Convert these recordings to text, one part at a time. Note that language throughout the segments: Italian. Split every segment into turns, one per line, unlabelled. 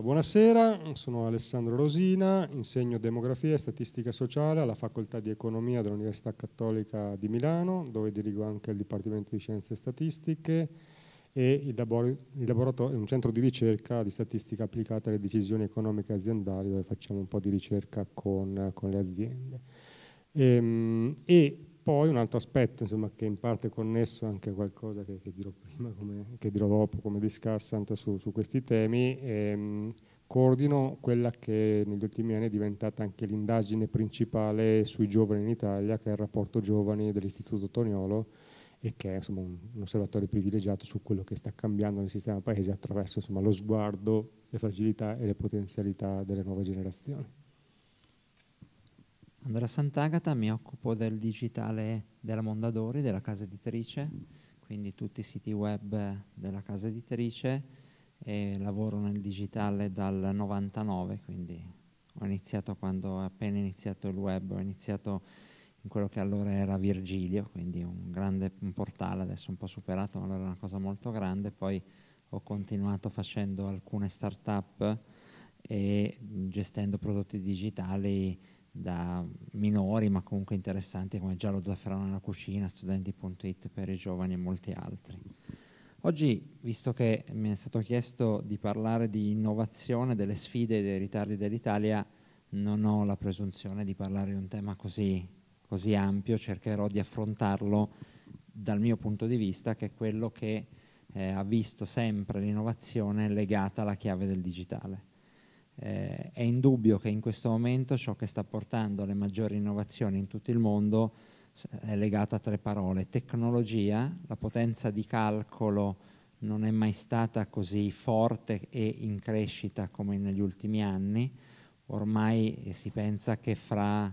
buonasera, sono Alessandro Rosina, insegno demografia e statistica sociale alla Facoltà di Economia dell'Università Cattolica di Milano, dove dirigo anche il Dipartimento di Scienze Statistiche e il laboratorio, un centro di ricerca di statistica applicata alle decisioni economiche aziendali, dove facciamo un po' di ricerca con, con le aziende. Ehm, e, e poi un altro aspetto insomma, che in parte è connesso anche a qualcosa che, che dirò prima, come, che dirò dopo, come discussant su, su questi temi, ehm, coordino quella che negli ultimi anni è diventata anche l'indagine principale sui giovani in Italia, che è il rapporto giovani dell'Istituto Toniolo e che è insomma, un, un, osservatorio privilegiato su quello che sta cambiando nel sistema paese attraverso insomma, lo sguardo, le
fragilità e le potenzialità delle nuove generazioni. Andrea Sant'Agata, mi occupo del digitale della Mondadori, della casa editrice, quindi tutti i siti web della casa editrice e lavoro nel digitale dal 99, quindi ho iniziato quando ho appena iniziato il web, ho iniziato in quello che allora era Virgilio, quindi un grande un portale, adesso un po' superato, ma allora era una cosa molto grande, poi ho continuato facendo alcune start-up e gestendo prodotti digitali da minori ma comunque interessanti come già lo zafferano nella cucina, studenti.it per i giovani e molti altri. Oggi, visto che mi è stato chiesto di parlare di innovazione, delle sfide e dei ritardi dell'Italia, non ho la presunzione di parlare di un tema così, così ampio, cercherò di affrontarlo dal mio punto di vista, che è quello che eh, ha visto sempre l'innovazione legata alla chiave del digitale eh, è indubbio che in questo momento ciò che sta portando le maggiori innovazioni in tutto il mondo è legato a tre parole. Tecnologia, la potenza di calcolo non è mai stata così forte e in crescita come negli ultimi anni. Ormai eh, si pensa che fra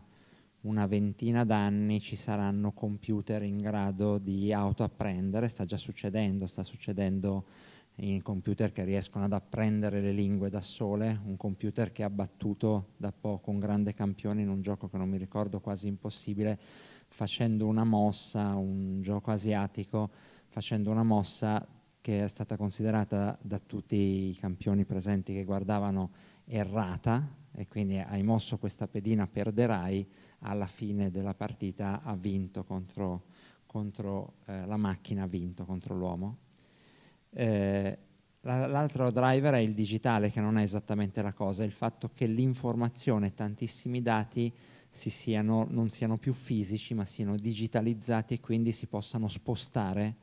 una ventina d'anni ci saranno computer in grado di autoapprendere, sta già succedendo, sta succedendo in computer che riescono ad apprendere le lingue da sole, un computer che ha battuto da poco un grande campione in un gioco che non mi ricordo quasi impossibile, facendo una mossa, un gioco asiatico, facendo una mossa che è stata considerata da tutti i campioni presenti che guardavano errata e quindi hai mosso questa pedina perderai, alla fine della partita ha vinto contro, contro eh, la macchina, ha vinto contro l'uomo eh, l'altro driver è il digitale, che non è esattamente la cosa, è il fatto che l'informazione tantissimi dati si siano, non siano più fisici, ma siano digitalizzati e quindi si possano spostare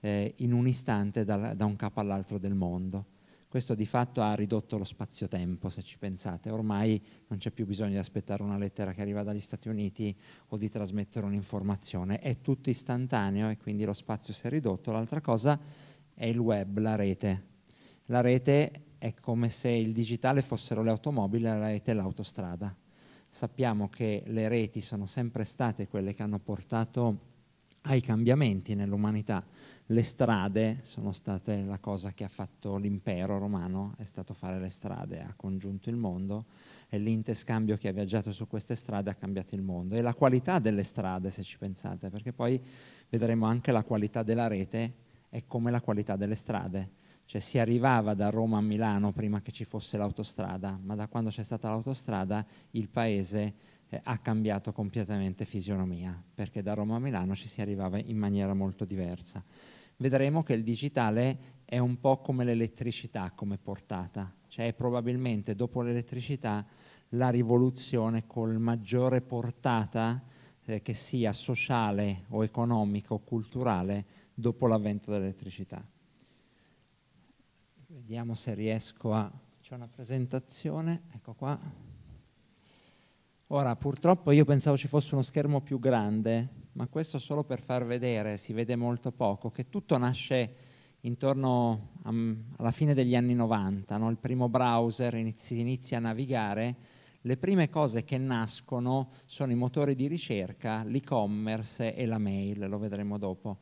eh, in un istante da, da un capo all'altro del mondo. Questo di fatto ha ridotto lo spazio-tempo, se ci pensate. Ormai non c'è più bisogno di aspettare una lettera che arriva dagli Stati Uniti o di trasmettere un'informazione. È tutto istantaneo e quindi lo spazio si è ridotto. L'altra cosa è il web, la rete. La rete è come se il digitale fossero le automobili, e la rete è l'autostrada. Sappiamo che le reti sono sempre state quelle che hanno portato ai cambiamenti nell'umanità. Le strade sono state la cosa che ha fatto l'impero romano, è stato fare le strade, ha congiunto il mondo e l'intescambio che ha viaggiato su queste strade ha cambiato il mondo e la qualità delle strade, se ci pensate, perché poi vedremo anche la qualità della rete è come la qualità delle strade. Cioè si arrivava da Roma a Milano prima che ci fosse l'autostrada, ma da quando c'è stata l'autostrada il paese eh, ha cambiato completamente fisionomia, perché da Roma a Milano ci si arrivava in maniera molto diversa. Vedremo che il digitale è un po' come l'elettricità come portata, cioè è probabilmente dopo l'elettricità la rivoluzione col maggiore portata eh, che sia sociale o economico o culturale dopo l'avvento dell'elettricità. Vediamo se riesco a... C'è una presentazione, ecco qua. Ora, purtroppo io pensavo ci fosse uno schermo più grande, ma questo solo per far vedere, si vede molto poco, che tutto nasce intorno a, alla fine degli anni 90, no? il primo browser inizi, inizia a navigare, le prime cose che nascono sono i motori di ricerca, l'e-commerce e la mail, lo vedremo dopo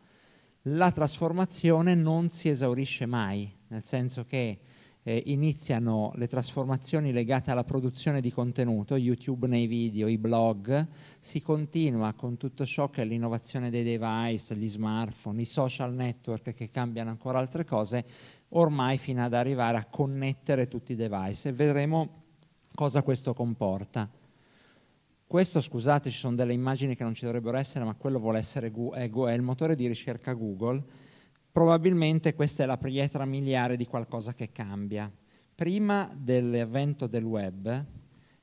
la trasformazione non si esaurisce mai, nel senso che eh, iniziano le trasformazioni legate alla produzione di contenuto, YouTube nei video, i blog, si continua con tutto ciò che è l'innovazione dei device, gli smartphone, i social network che cambiano ancora altre cose, ormai fino ad arrivare a connettere tutti i device e vedremo cosa questo comporta. Questo, scusate, ci sono delle immagini che non ci dovrebbero essere, ma quello vuole essere Gu- è il motore di ricerca Google. Probabilmente questa è la pietra miliare di qualcosa che cambia. Prima dell'avvento del web,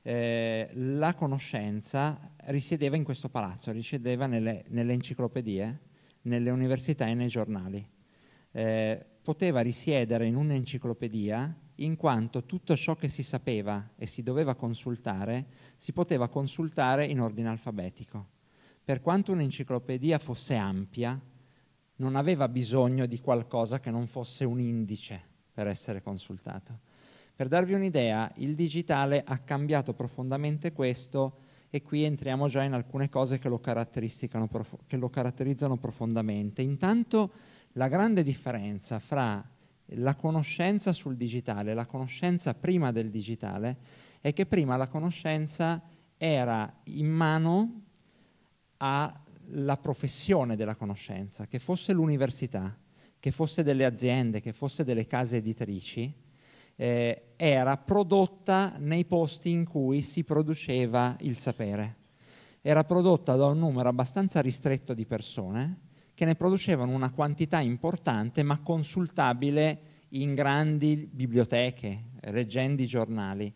eh, la conoscenza risiedeva in questo palazzo, risiedeva nelle, nelle enciclopedie, nelle università e nei giornali. Eh, poteva risiedere in un'enciclopedia in quanto tutto ciò che si sapeva e si doveva consultare si poteva consultare in ordine alfabetico. Per quanto un'enciclopedia fosse ampia, non aveva bisogno di qualcosa che non fosse un indice per essere consultato. Per darvi un'idea, il digitale ha cambiato profondamente questo e qui entriamo già in alcune cose che lo, che lo caratterizzano profondamente. Intanto la grande differenza fra la conoscenza sul digitale, la conoscenza prima del digitale, è che prima la conoscenza era in mano alla professione della conoscenza, che fosse l'università, che fosse delle aziende, che fosse delle case editrici, eh, era prodotta nei posti in cui si produceva il sapere. Era prodotta da un numero abbastanza ristretto di persone, che ne producevano una quantità importante ma consultabile in grandi biblioteche, leggendo i giornali.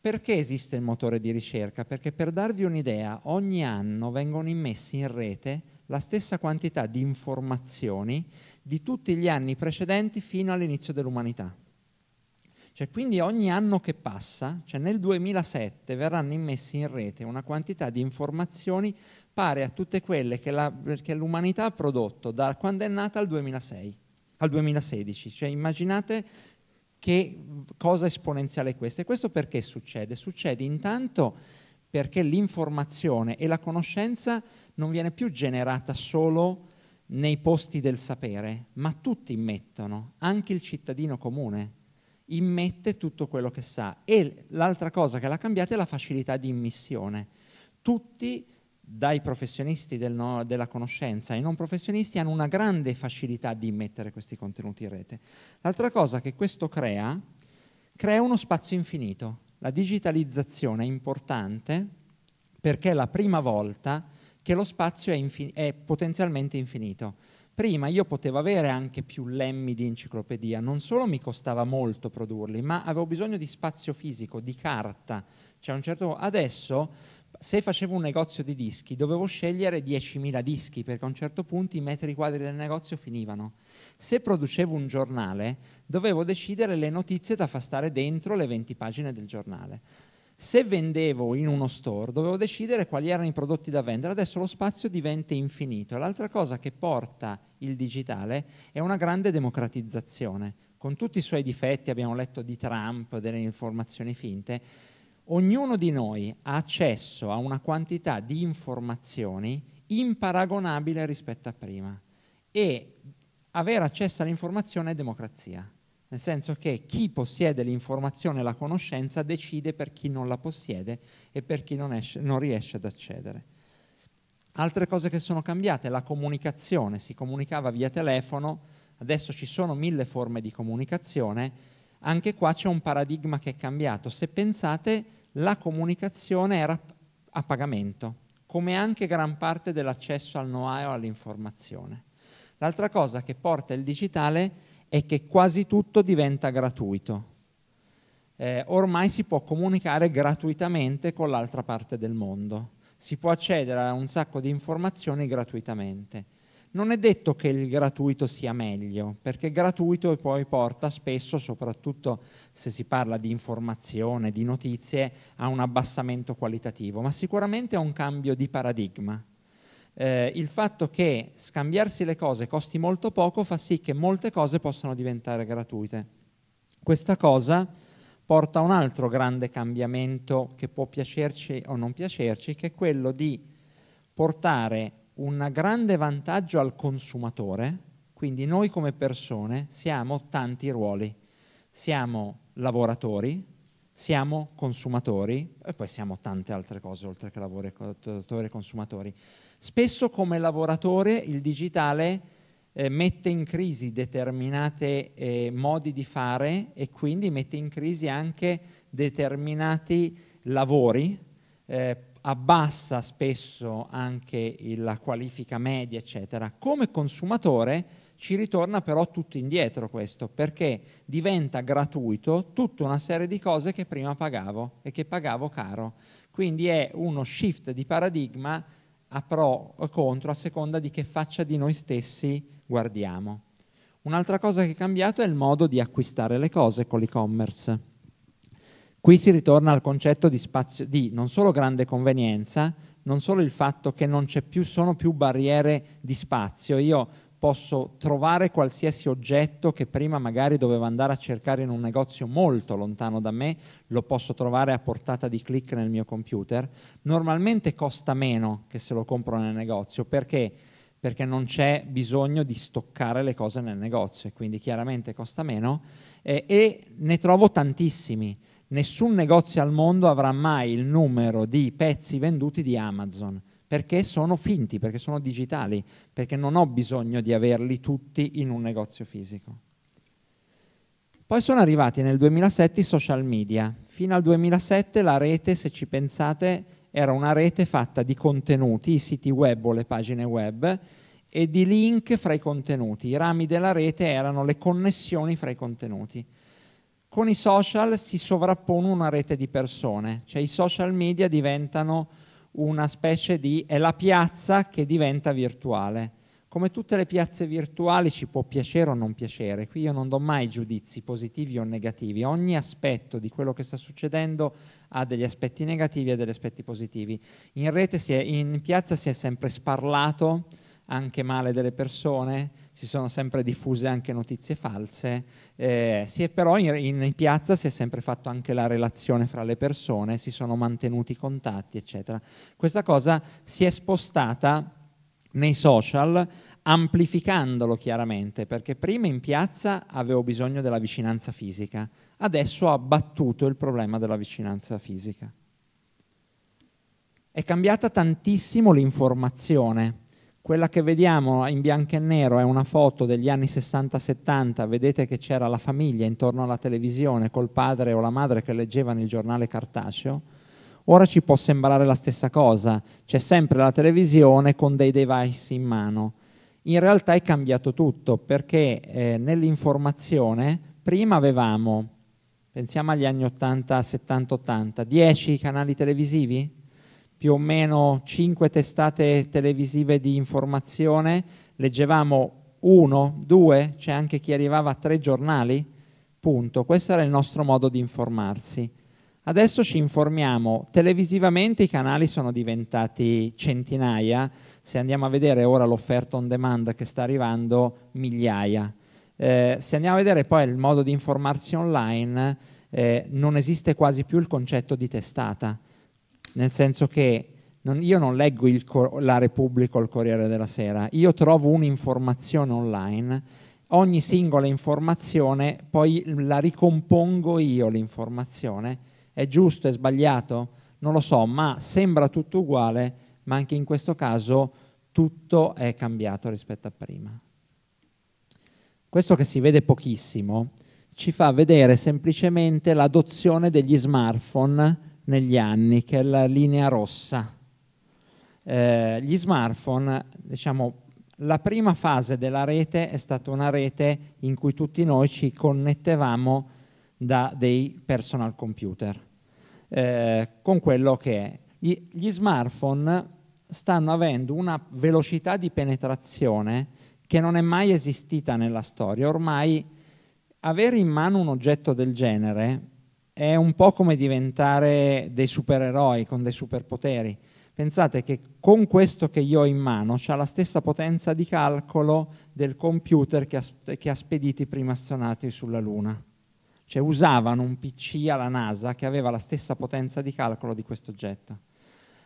Perché esiste il motore di ricerca? Perché per darvi un'idea, ogni anno vengono immessi in rete la stessa quantità di informazioni di tutti gli anni precedenti fino all'inizio dell'umanità. Cioè, quindi ogni anno che passa, cioè nel 2007, verranno immessi in rete una quantità di informazioni pari a tutte quelle che, la, che l'umanità ha prodotto da quando è nata al, 2006, al 2016. Cioè, immaginate che cosa esponenziale è questa. E questo perché succede? Succede intanto perché l'informazione e la conoscenza non viene più generata solo nei posti del sapere, ma tutti immettono, anche il cittadino comune immette tutto quello che sa. E l'altra cosa che l'ha cambiata è la facilità di immissione. Tutti, dai professionisti del no, della conoscenza ai non professionisti, hanno una grande facilità di immettere questi contenuti in rete. L'altra cosa che questo crea, crea uno spazio infinito. La digitalizzazione è importante perché è la prima volta che lo spazio è, infin- è potenzialmente infinito prima io potevo avere anche più lemmi di enciclopedia, non solo mi costava molto produrli, ma avevo bisogno di spazio fisico, di carta. Cioè, un certo... Adesso, se facevo un negozio di dischi, dovevo scegliere 10.000 dischi, perché a un certo punto i metri quadri del negozio finivano. Se producevo un giornale, dovevo decidere le notizie da far stare dentro le 20 pagine del giornale. Se vendevo in uno store dovevo decidere quali erano i prodotti da vendere, adesso lo spazio diventa infinito. L'altra cosa che porta il digitale è una grande democratizzazione. Con tutti i suoi difetti, abbiamo letto di Trump, delle informazioni finte, ognuno di noi ha accesso a una quantità di informazioni imparagonabile rispetto a prima e avere accesso all'informazione è democrazia nel senso che chi possiede l'informazione e la conoscenza decide per chi non la possiede e per chi non, esce, non riesce ad accedere. Altre cose che sono cambiate, la comunicazione, si comunicava via telefono, adesso ci sono mille forme di comunicazione, anche qua c'è un paradigma che è cambiato. Se pensate, la comunicazione era a pagamento, come anche gran parte dell'accesso al know-how e all'informazione. L'altra cosa che porta il digitale è è che quasi tutto diventa gratuito. Eh, ormai si può comunicare gratuitamente con l'altra parte del mondo, si può accedere a un sacco di informazioni gratuitamente. Non è detto che il gratuito sia meglio, perché gratuito poi porta spesso, soprattutto se si parla di informazione, di notizie, a un abbassamento qualitativo, ma sicuramente a un cambio di paradigma eh, il fatto che scambiarsi le cose costi molto poco fa sì che molte cose possano diventare gratuite. Questa cosa porta a un altro grande cambiamento che può piacerci o non piacerci, che è quello di portare un grande vantaggio al consumatore, quindi noi come persone siamo tanti ruoli. Siamo lavoratori, siamo consumatori e poi siamo tante altre cose oltre che lavoratori e consumatori. Spesso come lavoratore il digitale eh, mette in crisi determinati eh, modi di fare e quindi mette in crisi anche determinati lavori, eh, abbassa spesso anche la qualifica media, eccetera. Come consumatore ci ritorna però tutto indietro questo, perché diventa gratuito tutta una serie di cose che prima pagavo e che pagavo caro. Quindi è uno shift di paradigma a pro o contro a seconda di che faccia di noi stessi guardiamo. Un'altra cosa che è cambiato è il modo di acquistare le cose con l'e-commerce. Qui si ritorna al concetto di, spazio, di non solo grande convenienza, non solo il fatto che non c'è più, sono più barriere di spazio. Io posso trovare qualsiasi oggetto che prima magari dovevo andare a cercare in un negozio molto lontano da me, lo posso trovare a portata di clic nel mio computer. Normalmente costa meno che se lo compro nel negozio, perché? Perché non c'è bisogno di stoccare le cose nel negozio e quindi chiaramente costa meno eh, e ne trovo tantissimi. Nessun negozio al mondo avrà mai il numero di pezzi venduti di Amazon perché sono finti, perché sono digitali, perché non ho bisogno di averli tutti in un negozio fisico. Poi sono arrivati nel 2007 i social media. Fino al 2007 la rete, se ci pensate, era una rete fatta di contenuti, i siti web o le pagine web, e di link fra i contenuti. I rami della rete erano le connessioni fra i contenuti. Con i social si sovrappone una rete di persone, cioè i social media diventano una specie di... è la piazza che diventa virtuale. Come tutte le piazze virtuali ci può piacere o non piacere, qui io non do mai giudizi positivi o negativi, ogni aspetto di quello che sta succedendo ha degli aspetti negativi e degli aspetti positivi. In rete, è, in piazza si è sempre sparlato anche male delle persone, si sono sempre diffuse anche notizie false, eh, però in, in, piazza si è sempre fatto anche la relazione fra le persone, si sono mantenuti i contatti, eccetera. Questa cosa si è spostata nei social amplificandolo chiaramente, perché prima in piazza avevo bisogno della vicinanza fisica, adesso ho abbattuto il problema della vicinanza fisica. È cambiata tantissimo l'informazione quella che vediamo in bianco e nero è una foto degli anni 60-70, vedete che c'era la famiglia intorno alla televisione col padre o la madre che leggevano il giornale cartaceo. Ora ci può sembrare la stessa cosa, c'è sempre la televisione con dei device in mano. In realtà è cambiato tutto perché eh, nell'informazione prima avevamo, pensiamo agli anni 80, 70, 80, 10 canali televisivi, più o meno cinque testate televisive di informazione, leggevamo uno, due, c'è anche chi arrivava a tre giornali, punto. Questo era il nostro modo di informarsi. Adesso ci informiamo, televisivamente i canali sono diventati centinaia, se andiamo a vedere ora l'offerta on demand che sta arrivando, migliaia. Eh, se andiamo a vedere poi il modo di informarsi online, eh, non esiste quasi più il concetto di testata nel senso che non, io non leggo la Repubblica o il Corriere della Sera, io trovo un'informazione online, ogni singola informazione poi la ricompongo io l'informazione, è giusto, è sbagliato, non lo so, ma sembra tutto uguale, ma anche in questo caso tutto è cambiato rispetto a prima. Questo che si vede pochissimo ci fa vedere semplicemente l'adozione degli smartphone negli anni, che è la linea rossa. Eh, gli smartphone, diciamo, la prima fase della rete è stata una rete in cui tutti noi ci connettevamo da dei personal computer, eh, con quello che è. Gli, gli smartphone stanno avendo una velocità di penetrazione che non è mai esistita nella storia. Ormai avere in mano un oggetto del genere è un po' come diventare dei supereroi con dei superpoteri. Pensate che con questo che io ho in mano c'ha la stessa potenza di calcolo del computer che ha, che ha spedito i primi astronauti sulla Luna. Cioè usavano un PC alla NASA che aveva la stessa potenza di calcolo di questo oggetto.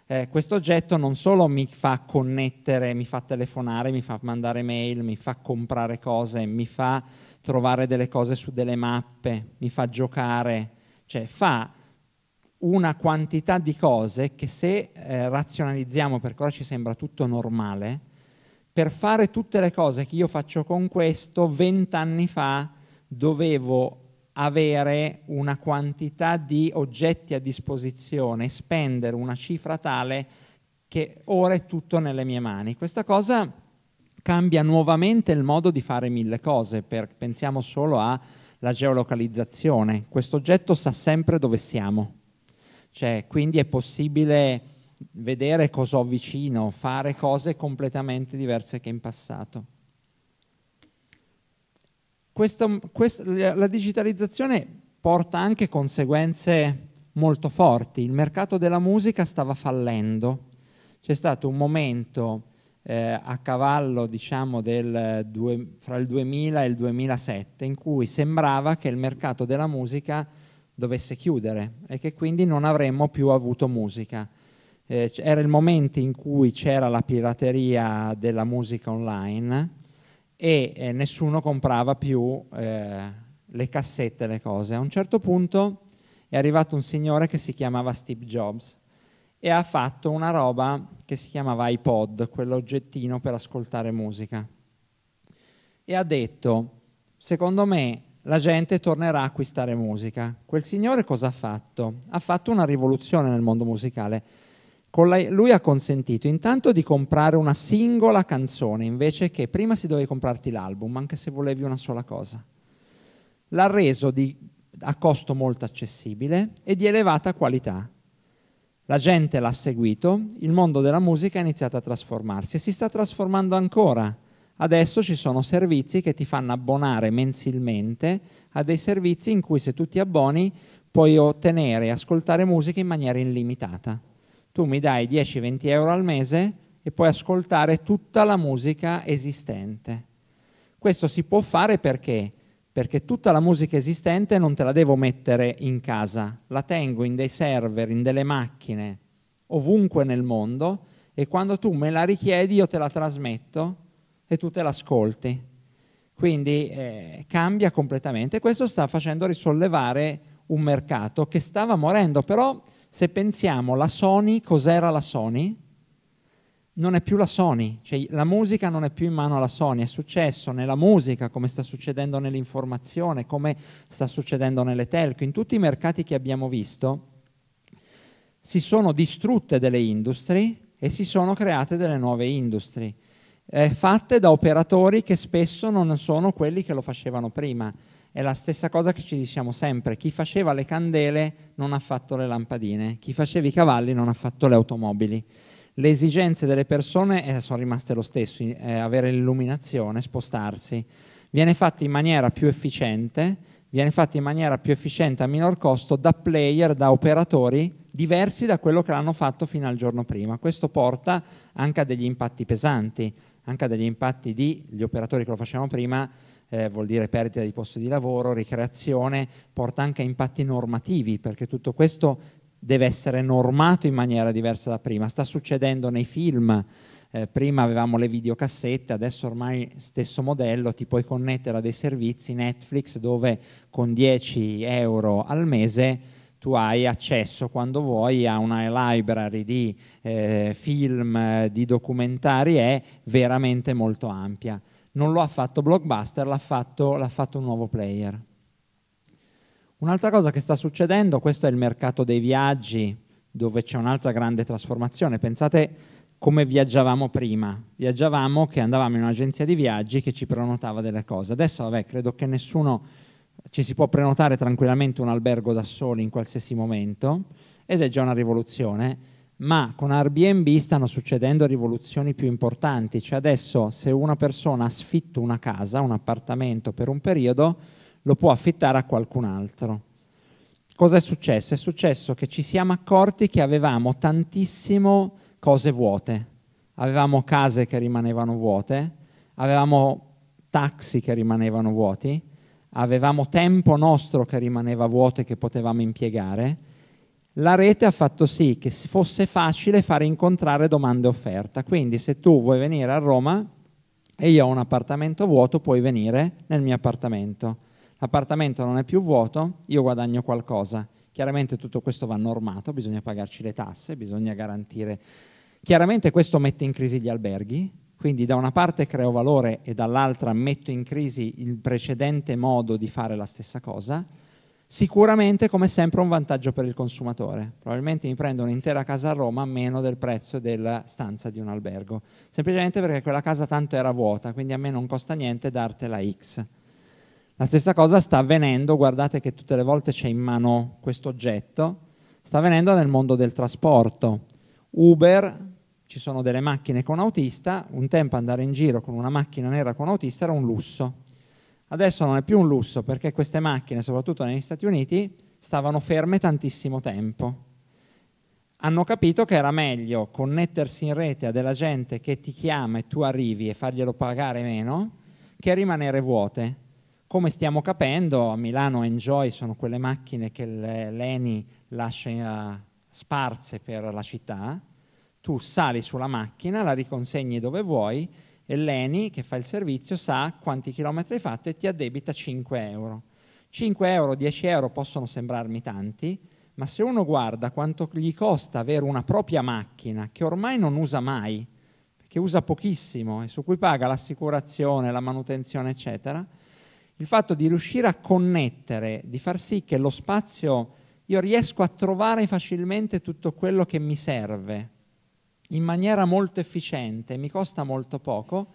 Eh, questo oggetto non solo mi fa connettere, mi fa telefonare, mi fa mandare mail, mi fa comprare cose, mi fa trovare delle cose su delle mappe, mi fa giocare, cioè fa una quantità di cose che se eh, razionalizziamo per cosa ci sembra tutto normale, per fare tutte le cose che io faccio con questo, vent'anni fa dovevo avere una quantità di oggetti a disposizione, spendere una cifra tale che ora è tutto nelle mie mani. Questa cosa cambia nuovamente il modo di fare mille cose, per, pensiamo solo a la geolocalizzazione. Questo oggetto sa sempre dove siamo, cioè, quindi è possibile vedere cosa ho vicino, fare cose completamente diverse che in passato. Questo, questo, la digitalizzazione porta anche conseguenze molto forti. Il mercato della musica stava fallendo. C'è stato un momento eh, a cavallo diciamo, del due, fra il 2000 e il 2007 in cui sembrava che il mercato della musica dovesse chiudere e che quindi non avremmo più avuto musica. Eh, era il momento in cui c'era la pirateria della musica online e eh, nessuno comprava più eh, le cassette, le cose. A un certo punto è arrivato un signore che si chiamava Steve Jobs e ha fatto una roba che si chiamava iPod, quell'oggettino per ascoltare musica. E ha detto, secondo me la gente tornerà a acquistare musica. Quel signore cosa ha fatto? Ha fatto una rivoluzione nel mondo musicale. La, lui ha consentito intanto di comprare una singola canzone, invece che prima si doveva comprarti l'album, anche se volevi una sola cosa. L'ha reso di, a costo molto accessibile e di elevata qualità. La gente l'ha seguito, il mondo della musica ha iniziato a trasformarsi e si sta trasformando ancora. Adesso ci sono servizi che ti fanno abbonare mensilmente a dei servizi in cui se tu ti abboni puoi ottenere e ascoltare musica in maniera illimitata. Tu mi dai 10-20 euro al mese e puoi ascoltare tutta la musica esistente. Questo si può fare perché perché tutta la musica esistente non te la devo mettere in casa, la tengo in dei server, in delle macchine, ovunque nel mondo e quando tu me la richiedi io te la trasmetto e tu te l'ascolti. Quindi eh, cambia completamente. Questo sta facendo risollevare un mercato che stava morendo, però se pensiamo la Sony, cos'era la Sony? non è più la Sony, cioè la musica non è più in mano alla Sony, è successo nella musica come sta succedendo nell'informazione, come sta succedendo nelle telco, in tutti i mercati che abbiamo visto si sono distrutte delle industrie e si sono create delle nuove industrie, eh, fatte da operatori che spesso non sono quelli che lo facevano prima. È la stessa cosa che ci diciamo sempre, chi faceva le candele non ha fatto le lampadine, chi faceva i cavalli non ha fatto le automobili le esigenze delle persone eh, sono rimaste lo stesso, eh, avere l'illuminazione, spostarsi, viene fatta in maniera più efficiente, viene fatta in maniera più efficiente a minor costo da player, da operatori diversi da quello che l'hanno fatto fino al giorno prima. Questo porta anche a degli impatti pesanti, anche a degli impatti di gli operatori che lo facevano prima, eh, vuol dire perdita di posti di lavoro, ricreazione, porta anche a impatti normativi, perché tutto questo deve essere normato in maniera diversa da prima. Sta succedendo nei film, eh, prima avevamo le videocassette, adesso ormai stesso modello, ti puoi connettere a dei servizi Netflix dove con 10 euro al mese tu hai accesso quando vuoi a una library di eh, film, di documentari, è veramente molto ampia. Non lo ha fatto Blockbuster, l'ha fatto, l'ha fatto un nuovo player. Un'altra cosa che sta succedendo, questo è il mercato dei viaggi, dove c'è un'altra grande trasformazione. Pensate come viaggiavamo prima. Viaggiavamo che andavamo in un'agenzia di viaggi che ci prenotava delle cose. Adesso, vabbè, credo che nessuno ci si può prenotare tranquillamente un albergo da soli in qualsiasi momento ed è già una rivoluzione. Ma con Airbnb stanno succedendo rivoluzioni più importanti. Cioè adesso se una persona ha sfitto una casa, un appartamento per un periodo, lo può affittare a qualcun altro. Cosa è successo? È successo che ci siamo accorti che avevamo tantissimo cose vuote, avevamo case che rimanevano vuote, avevamo taxi che rimanevano vuoti, avevamo tempo nostro che rimaneva vuoto e che potevamo impiegare, la rete ha fatto sì che fosse facile fare incontrare domande e offerta. Quindi se tu vuoi venire a Roma e io ho un appartamento vuoto, puoi venire nel mio appartamento l'appartamento non è più vuoto, io guadagno qualcosa. Chiaramente tutto questo va normato, bisogna pagarci le tasse, bisogna garantire. Chiaramente questo mette in crisi gli alberghi, quindi da una parte creo valore e dall'altra metto in crisi il precedente modo di fare la stessa cosa. Sicuramente, come sempre, un vantaggio per il consumatore. Probabilmente mi prendo un'intera casa a Roma a meno del prezzo della stanza di un albergo, semplicemente perché quella casa tanto era vuota, quindi a me non costa niente dartela X. La stessa cosa sta avvenendo, guardate che tutte le volte c'è in mano questo oggetto, sta avvenendo nel mondo del trasporto. Uber, ci sono delle macchine con autista, un tempo andare in giro con una macchina nera con autista era un lusso. Adesso non è più un lusso perché queste macchine, soprattutto negli Stati Uniti, stavano ferme tantissimo tempo. Hanno capito che era meglio connettersi in rete a della gente che ti chiama e tu arrivi e farglielo pagare meno che rimanere vuote. Come stiamo capendo, a Milano Enjoy sono quelle macchine che l'ENI lascia eh, sparse per la città, tu sali sulla macchina, la riconsegni dove vuoi e l'ENI che fa il servizio sa quanti chilometri hai fatto e ti addebita 5 euro. 5 euro, 10 euro possono sembrarmi tanti, ma se uno guarda quanto gli costa avere una propria macchina che ormai non usa mai, che usa pochissimo e su cui paga l'assicurazione, la manutenzione, eccetera, il fatto di riuscire a connettere, di far sì che lo spazio, io riesco a trovare facilmente tutto quello che mi serve in maniera molto efficiente, mi costa molto poco,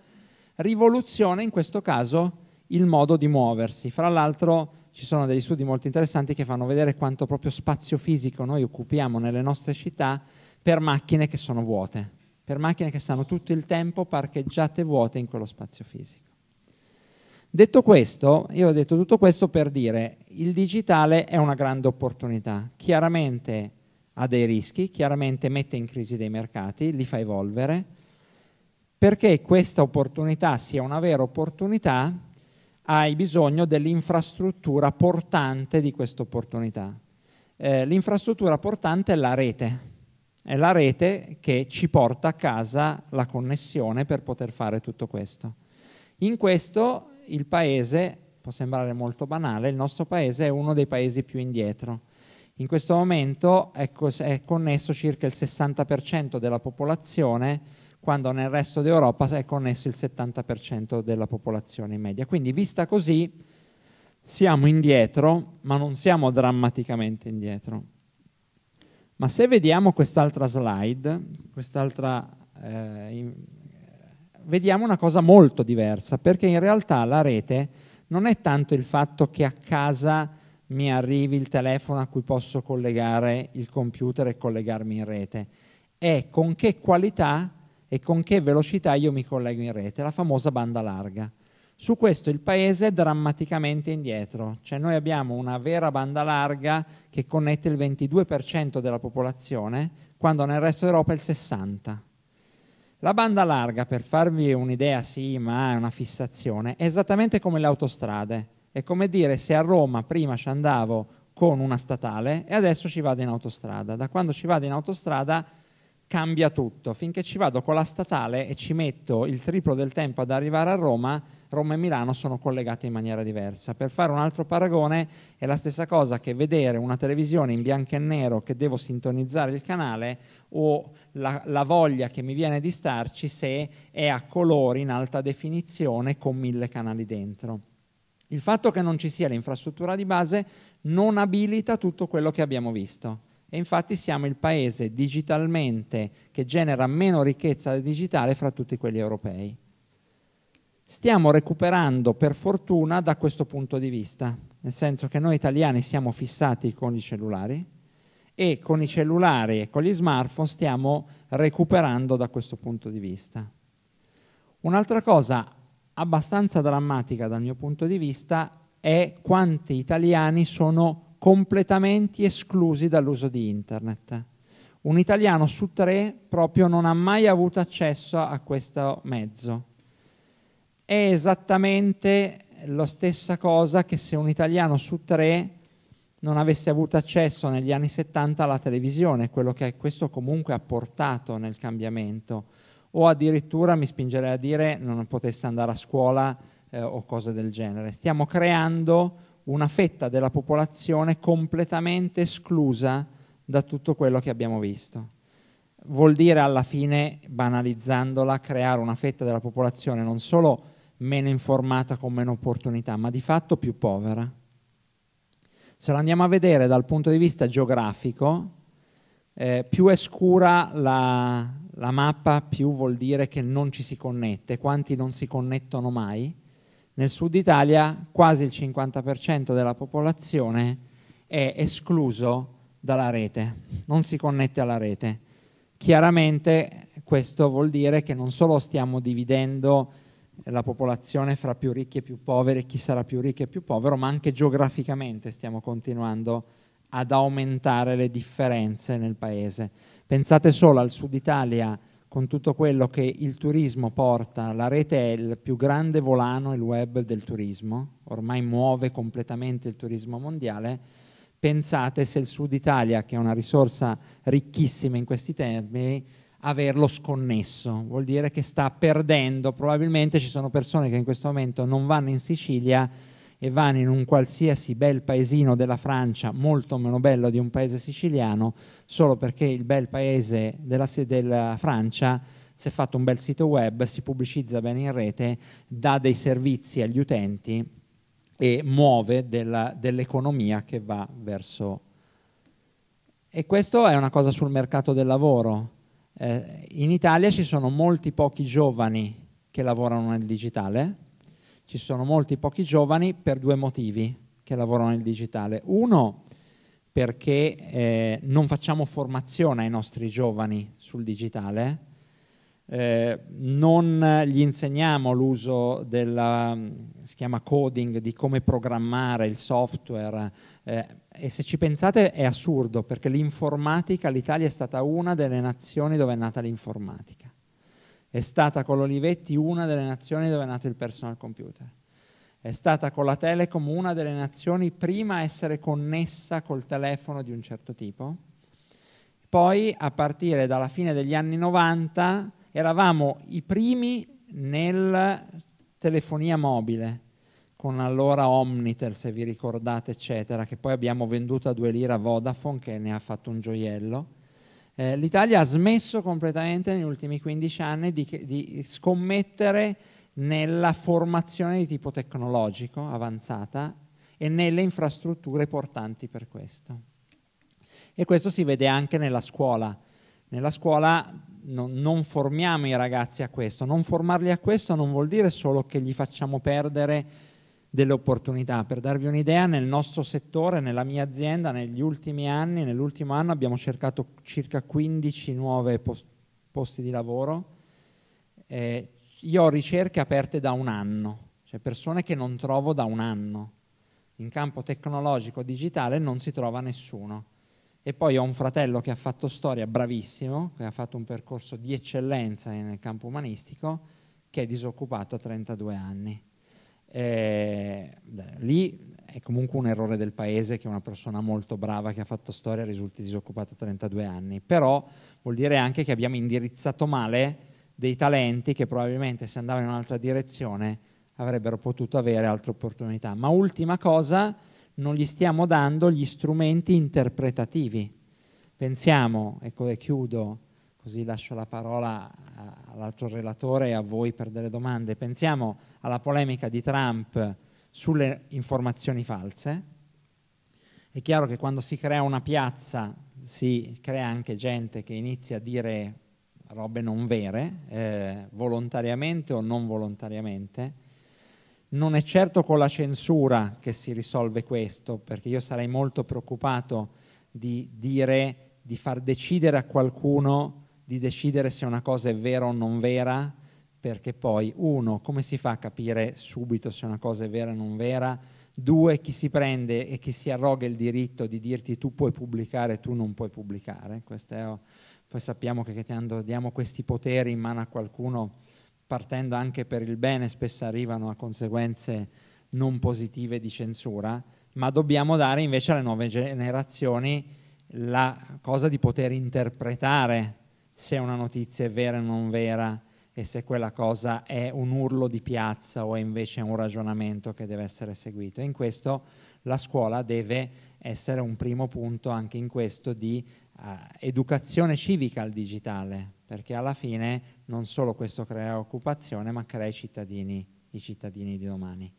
rivoluziona in questo caso il modo di muoversi. Fra l'altro ci sono degli studi molto interessanti che fanno vedere quanto proprio spazio fisico noi occupiamo nelle nostre città per macchine che sono vuote, per macchine che stanno tutto il tempo parcheggiate vuote in quello spazio fisico. Detto questo, io ho detto tutto questo per dire il digitale è una grande opportunità, chiaramente ha dei rischi, chiaramente mette in crisi dei mercati, li fa evolvere, perché questa opportunità sia una vera opportunità hai bisogno dell'infrastruttura portante di questa opportunità. Eh, l'infrastruttura portante è la rete, è la rete che ci porta a casa la connessione per poter fare tutto questo. In questo il paese, può sembrare molto banale, il nostro paese è uno dei paesi più indietro. In questo momento è, connesso circa il 60% della popolazione, quando nel resto d'Europa è connesso il 70% della popolazione in media. Quindi vista così siamo indietro, ma non siamo drammaticamente indietro. Ma se vediamo quest'altra slide, quest'altra eh, vediamo una cosa molto diversa, perché in realtà la rete non è tanto il fatto che a casa mi arrivi il telefono a cui posso collegare il computer e collegarmi in rete, è con che qualità e con che velocità io mi collego in rete, la famosa banda larga. Su questo il paese è drammaticamente indietro, cioè noi abbiamo una vera banda larga che connette il 22% della popolazione, quando nel resto d'Europa è il 60%. La banda larga, per farvi un'idea, sì, ma è una fissazione, è esattamente come le autostrade. È come dire se a Roma prima ci andavo con una statale e adesso ci vado in autostrada. Da quando ci vado in autostrada cambia tutto. Finché ci vado con la statale e ci metto il triplo del tempo ad arrivare a Roma, Roma e Milano sono collegate in maniera diversa. Per fare un altro paragone, è la stessa cosa che vedere una televisione in bianco e nero che devo sintonizzare il canale o la, la voglia che mi viene di starci se è a colori in alta definizione con mille canali dentro. Il fatto che non ci sia l'infrastruttura di base non abilita tutto quello che abbiamo visto e infatti siamo il paese digitalmente che genera meno ricchezza digitale fra tutti quelli europei. Stiamo recuperando per fortuna da questo punto di vista, nel senso che noi italiani siamo fissati con i cellulari e con i cellulari e con gli smartphone stiamo recuperando da questo punto di vista. Un'altra cosa abbastanza drammatica dal mio punto di vista è quanti italiani sono completamente esclusi dall'uso di internet. Un italiano su tre proprio non ha mai avuto accesso a questo mezzo. È esattamente la stessa cosa che se un italiano su tre non avesse avuto accesso negli anni 70 alla televisione, quello che questo comunque ha portato nel cambiamento, o addirittura mi spingerei a dire non potesse andare a scuola eh, o cose del genere. Stiamo creando una fetta della popolazione completamente esclusa da tutto quello che abbiamo visto. Vuol dire alla fine, banalizzandola, creare una fetta della popolazione non solo meno informata con meno opportunità, ma di fatto più povera. Se lo andiamo a vedere dal punto di vista geografico, eh, più è scura la, la mappa, più vuol dire che non ci si connette, quanti non si connettono mai nel sud Italia quasi il 50% della popolazione è escluso dalla rete, non si connette alla rete. Chiaramente questo vuol dire che non solo stiamo dividendo la popolazione fra più ricchi e più poveri, chi sarà più ricco e più povero, ma anche geograficamente stiamo continuando ad aumentare le differenze nel paese. Pensate solo al sud Italia con tutto quello che il turismo porta. La rete è il più grande volano, il web del turismo, ormai muove completamente il turismo mondiale. Pensate se il Sud Italia, che è una risorsa ricchissima in questi termini, averlo sconnesso, vuol dire che sta perdendo, probabilmente ci sono persone che in questo momento non vanno in Sicilia e vanno in un qualsiasi bel paesino della Francia, molto meno bello di un paese siciliano, solo perché il bel paese della, della Francia si è fatto un bel sito web, si pubblicizza bene in rete, dà dei servizi agli utenti e muove della, dell'economia che va verso... E questo è una cosa sul mercato del lavoro. Eh, in Italia ci sono molti pochi giovani che lavorano nel digitale, ci sono molti pochi giovani per due motivi che lavorano nel digitale. Uno, perché eh, non facciamo formazione ai nostri giovani sul digitale, eh, non gli insegniamo l'uso del, si chiama coding, di come programmare il software eh, e se ci pensate è assurdo perché l'informatica, l'Italia è stata una delle nazioni dove è nata l'informatica. È stata con l'Olivetti una delle nazioni dove è nato il personal computer. È stata con la Telecom una delle nazioni prima a essere connessa col telefono di un certo tipo. Poi, a partire dalla fine degli anni 90, eravamo i primi nel telefonia mobile, con allora Omnitel, se vi ricordate, eccetera, che poi abbiamo venduto a due lire a Vodafone, che ne ha fatto un gioiello. Eh, L'Italia ha smesso completamente negli ultimi 15 anni di, di scommettere nella formazione di tipo tecnologico avanzata e nelle infrastrutture portanti per questo. E questo si vede anche nella scuola. Nella scuola non, formiamo i ragazzi a questo, non formarli a questo non vuol dire solo che gli facciamo perdere delle opportunità. Per darvi un'idea, nel nostro settore, nella mia azienda, negli ultimi anni, nell'ultimo anno abbiamo cercato circa 15 nuovi posti di lavoro. Eh, io ho ricerche aperte da un anno, cioè persone che non trovo da un anno. In campo tecnologico digitale non si trova nessuno. E poi ho un fratello che ha fatto storia, bravissimo, che ha fatto un percorso di eccellenza nel campo umanistico, che è disoccupato a 32 anni eh, lì è comunque un errore del paese che una persona molto brava che ha fatto storia risulti disoccupata a 32 anni, però vuol dire anche che abbiamo indirizzato male dei talenti che probabilmente se andavano in un'altra direzione avrebbero potuto avere altre opportunità. Ma ultima cosa, non gli stiamo dando gli strumenti interpretativi. Pensiamo, ecco e chiudo, così lascio la parola all'altro relatore e a voi per delle domande. Pensiamo alla polemica di Trump sulle informazioni false. È chiaro che quando si crea una piazza si crea anche gente che inizia a dire robe non vere, eh, volontariamente o non volontariamente. Non è certo con la censura che si risolve questo, perché io sarei molto preoccupato di dire, di far decidere a qualcuno di decidere se una cosa è vera o non vera, perché poi, uno, come si fa a capire subito se una cosa è vera o non vera? Due, chi si prende e chi si arroga il diritto di dirti tu puoi pubblicare, tu non puoi pubblicare. È, oh, poi sappiamo che, che diamo questi poteri in mano a qualcuno partendo anche per il bene, spesso arrivano a conseguenze non positive di censura, ma dobbiamo dare invece alle nuove generazioni la cosa di poter interpretare se una notizia è vera o non vera e se quella cosa è un urlo di piazza o è invece un ragionamento che deve essere seguito. In questo la scuola deve essere un primo punto anche in questo di uh, educazione civica al digitale, perché alla fine non solo questo crea occupazione, ma crea i cittadini, i cittadini di domani.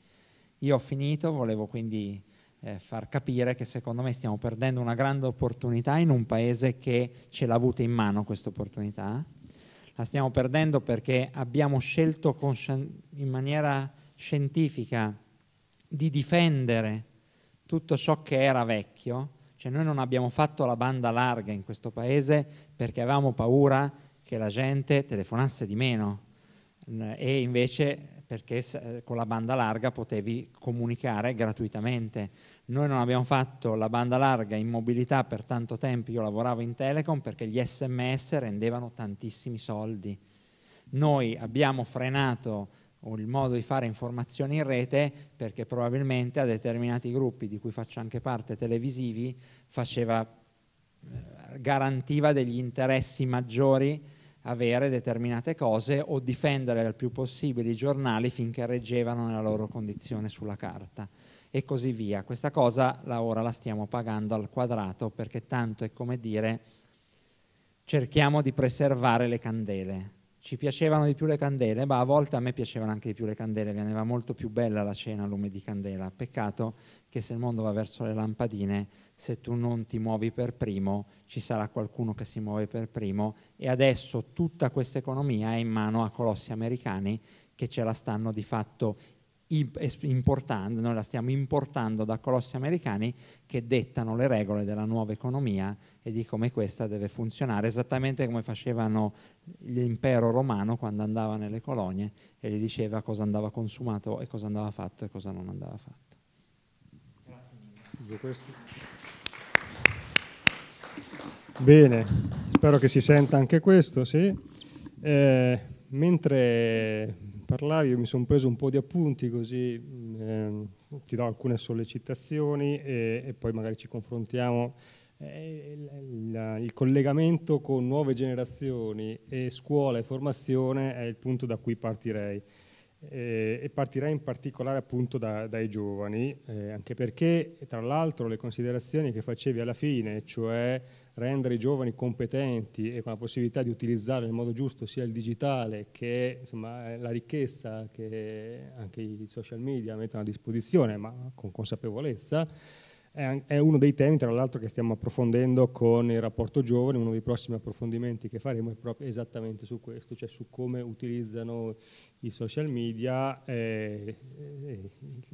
Io ho finito, volevo quindi eh, far capire che secondo me stiamo perdendo una grande opportunità in un paese che ce l'ha avuta in mano questa opportunità. La stiamo perdendo perché abbiamo scelto in maniera scientifica di difendere tutto ciò che era vecchio, cioè noi non abbiamo fatto la banda larga in questo paese perché avevamo paura che la gente telefonasse di meno e invece perché eh, con la banda larga potevi comunicare gratuitamente. Noi non abbiamo fatto la banda larga in mobilità per tanto tempo, io lavoravo in Telecom perché gli sms rendevano tantissimi soldi. Noi abbiamo frenato il modo di fare informazioni in rete perché probabilmente a determinati gruppi di cui faccio anche parte televisivi faceva, eh, garantiva degli interessi maggiori avere determinate cose o difendere il più possibile i giornali finché reggevano nella loro condizione sulla carta e così via. Questa cosa la ora la stiamo pagando al quadrato perché tanto è come dire cerchiamo di preservare le candele. Ci piacevano di più le candele, ma a volte a me piacevano anche di più le candele, veniva molto più bella la cena a lume di candela. Peccato che se il mondo va verso le lampadine, se tu non ti muovi per primo, ci sarà qualcuno che si muove per primo e adesso tutta questa economia è in mano a colossi americani che ce la stanno di fatto importando, noi la stiamo importando da colossi americani che dettano le regole della nuova economia e di come questa deve funzionare, esattamente come facevano l'impero romano quando andava nelle colonie e gli diceva cosa andava consumato e cosa andava fatto e cosa non andava fatto
mezzo. Questo. Bene, spero che si senta anche questo, sì. Eh, mentre parlavi mi sono preso un po' di appunti così eh, ti do alcune sollecitazioni e, e poi magari ci confrontiamo eh, il collegamento con nuove generazioni e scuola e formazione è il punto da cui partirei. Eh, e partirà in particolare appunto da, dai giovani, eh, anche perché tra l'altro le considerazioni che facevi alla fine, cioè rendere i giovani competenti e con la possibilità di utilizzare nel modo giusto sia il digitale che insomma, eh, la ricchezza che anche i social media mettono a disposizione, ma con consapevolezza, è uno dei temi, tra l'altro, che stiamo approfondendo con il rapporto giovani. uno dei prossimi approfondimenti che faremo è proprio esattamente su questo, cioè su come utilizzano i social media, eh, eh,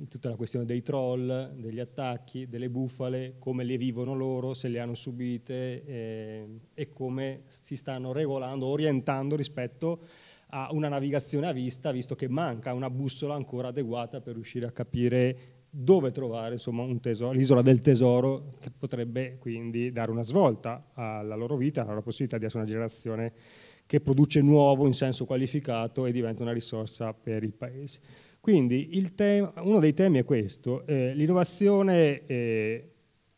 tutta la questione dei troll, degli attacchi, delle bufale, come le vivono loro, se le hanno subite eh, e come si stanno regolando, orientando rispetto a una navigazione a vista, visto che manca una bussola ancora adeguata per riuscire a capire dove trovare insomma, un tesoro, l'isola del tesoro che potrebbe quindi dare una svolta alla loro vita, alla loro possibilità di essere una generazione che produce nuovo in senso qualificato e diventa una risorsa per il paese. Quindi tema, uno dei temi è questo, eh, l'innovazione eh,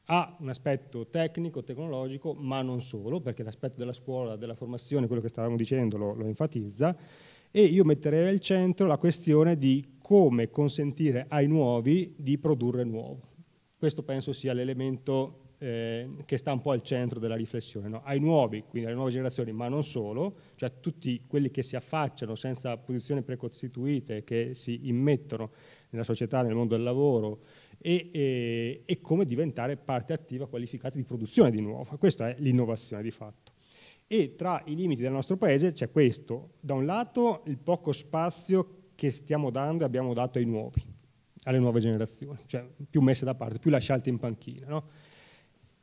ha un aspetto tecnico, tecnologico, ma non solo, perché l'aspetto della scuola, della formazione, quello che stavamo dicendo lo, lo enfatizza, e io metterei al centro la questione di come consentire ai nuovi di produrre nuovo. Questo penso sia l'elemento eh, che sta un po' al centro della riflessione, no? ai nuovi, quindi alle nuove generazioni, ma non solo, cioè a tutti quelli che si affacciano senza posizioni precostituite, che si immettono nella società, nel mondo del lavoro, e, e, e come diventare parte attiva qualificata di produzione di nuovo. Questa è l'innovazione di fatto. E tra i limiti del nostro paese c'è questo, da un lato il poco spazio che stiamo dando e abbiamo dato ai nuovi, alle nuove generazioni, cioè più messe da parte, più lasciate in panchina, no?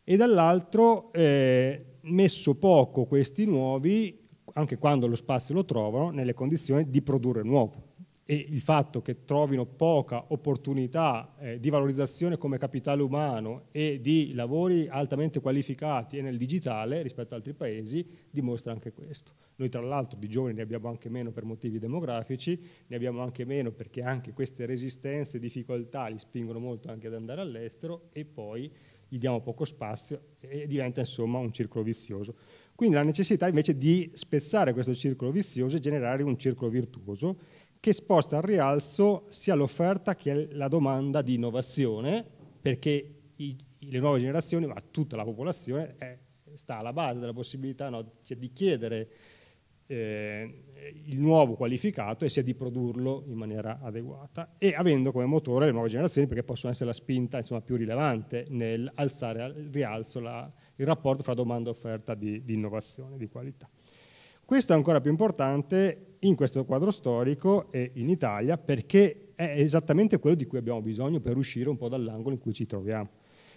e dall'altro eh, messo poco questi nuovi, anche quando lo spazio lo trovano, nelle condizioni di produrre nuovo e il fatto che trovino poca opportunità eh, di valorizzazione come capitale umano e di lavori altamente qualificati e nel digitale rispetto ad altri paesi dimostra anche questo. Noi tra l'altro di giovani ne abbiamo anche meno per motivi demografici, ne abbiamo anche meno perché anche queste resistenze e difficoltà li spingono molto anche ad andare all'estero e poi gli diamo poco spazio e diventa insomma un circolo vizioso. Quindi la necessità invece di spezzare questo circolo vizioso e generare un circolo virtuoso che sposta al rialzo sia l'offerta che la domanda di innovazione, perché i, le nuove generazioni, ma tutta la popolazione, è, sta alla base della possibilità no, cioè di chiedere eh, il nuovo qualificato e sia di produrlo in maniera adeguata e avendo come motore le nuove generazioni perché possono essere la spinta insomma, più rilevante nel alzare al rialzo la, il rapporto fra domanda e offerta di, di innovazione, di qualità. Questo è ancora più importante in questo quadro storico e in Italia perché è esattamente quello di cui abbiamo bisogno per uscire un po' dall'angolo in cui ci troviamo.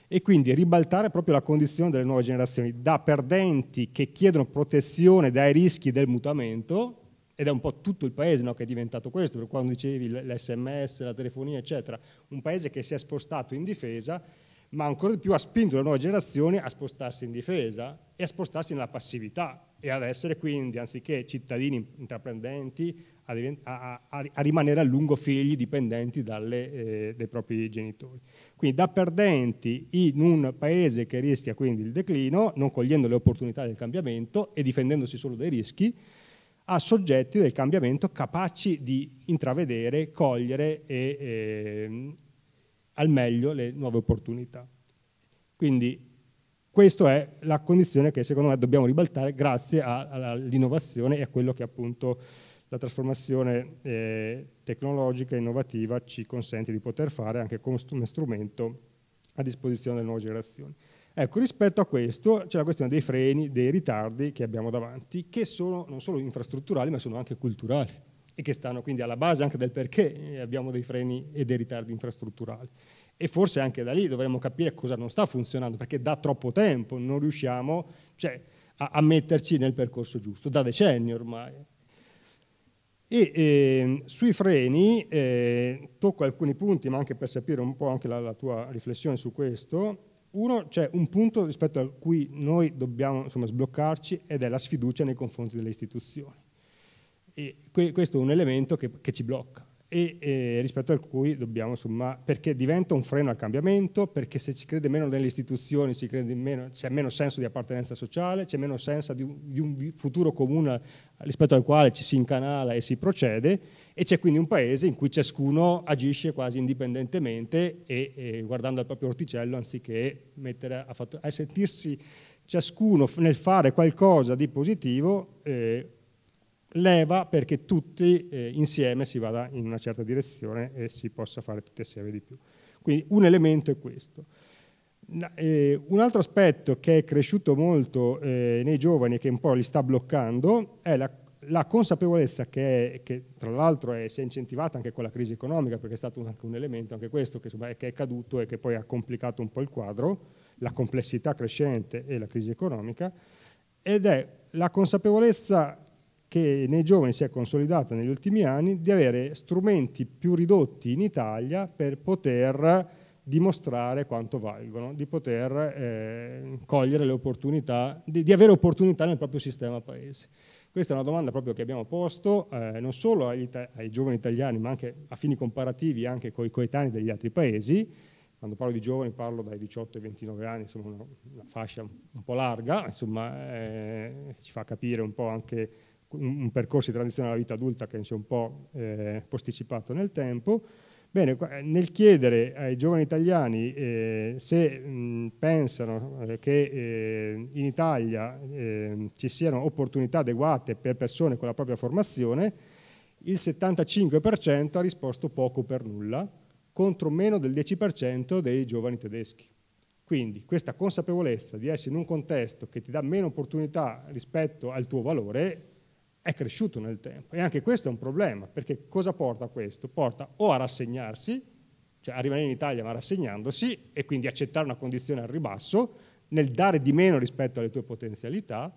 E quindi ribaltare proprio la condizione delle nuove generazioni da perdenti che chiedono protezione dai rischi del mutamento, ed è un po' tutto il paese no, che è diventato questo, per quando dicevi l'SMS, la telefonia, eccetera, un paese che si è spostato in difesa ma ancora di più ha spinto la nuova generazione a spostarsi in difesa e a spostarsi nella passività e ad essere quindi, anziché cittadini intraprendenti, a, a, a rimanere a lungo figli dipendenti dalle, eh, dai propri genitori. Quindi da perdenti in un paese che rischia quindi il declino, non cogliendo le opportunità del cambiamento e difendendosi solo dai rischi, a soggetti del cambiamento capaci di intravedere, cogliere e, e, ehm, al meglio le nuove opportunità. Quindi questa è la condizione che secondo me dobbiamo ribaltare grazie all'innovazione e a quello che appunto la trasformazione eh, tecnologica e innovativa ci consente di poter fare anche come strumento a disposizione delle nuove generazioni. Ecco, rispetto a questo c'è la questione dei freni, dei ritardi che abbiamo davanti, che sono non solo infrastrutturali ma sono anche culturali e che stanno quindi alla base anche del perché eh, abbiamo dei freni e dei ritardi infrastrutturali. E forse anche da lì dovremmo capire cosa non sta funzionando, perché da troppo tempo non riusciamo cioè, a, a, metterci nel percorso giusto, da decenni ormai. E eh, sui freni eh, tocco alcuni punti, ma anche per sapere un po' anche la, la tua riflessione su questo. Uno, c'è cioè un punto rispetto al cui noi dobbiamo insomma, sbloccarci ed è la sfiducia nei confronti delle istituzioni e questo è un elemento che, che ci blocca e eh, rispetto al cui dobbiamo, insomma, perché diventa un freno al cambiamento, perché se ci crede meno nelle istituzioni c'è meno, meno senso di appartenenza sociale, c'è meno senso di un, di un, futuro comune rispetto al quale ci si incanala e si procede e c'è quindi un paese in cui ciascuno agisce quasi indipendentemente e, e guardando al proprio orticello anziché mettere a, fatto, a sentirsi ciascuno nel fare qualcosa di positivo. Eh, leva perché tutti eh, insieme si vada in una certa direzione e si possa fare tutti assieme di più. Quindi un elemento è questo. Eh, un altro aspetto che è cresciuto molto eh, nei giovani e che un po' li sta bloccando è la, la consapevolezza che, è, che tra l'altro si è incentivata anche con la crisi economica perché è stato anche un elemento, anche questo, che, che è caduto e che poi ha complicato un po' il quadro, la complessità crescente e la crisi economica, ed è la consapevolezza che nei giovani si è consolidata negli ultimi anni, di avere strumenti più ridotti in Italia per poter dimostrare quanto valgono, di poter eh, cogliere le opportunità, di, di, avere opportunità nel proprio sistema paese. Questa è una domanda proprio che abbiamo posto eh, non solo ai, ai giovani italiani, ma anche a fini comparativi anche con i coetanei degli altri paesi, quando parlo di giovani parlo dai 18 ai 29 anni, insomma una, una fascia un po' larga, insomma eh, ci fa capire un po' anche un percorso di transizione alla vita adulta che si è un po' eh, posticipato nel tempo. Bene, eh, nel chiedere ai giovani italiani eh, se mh, pensano eh, che eh, in Italia ehm, ci siano opportunità adeguate per persone con la propria formazione, il 75% ha risposto poco per nulla, contro meno del 10% dei giovani tedeschi. Quindi questa consapevolezza di essere in un contesto che ti dà meno opportunità rispetto al tuo valore è cresciuto nel tempo e anche questo è un problema, perché cosa porta a questo? Porta o a rassegnarsi, cioè a rimanere in Italia ma rassegnandosi e quindi accettare una condizione al ribasso nel dare di meno rispetto alle tue potenzialità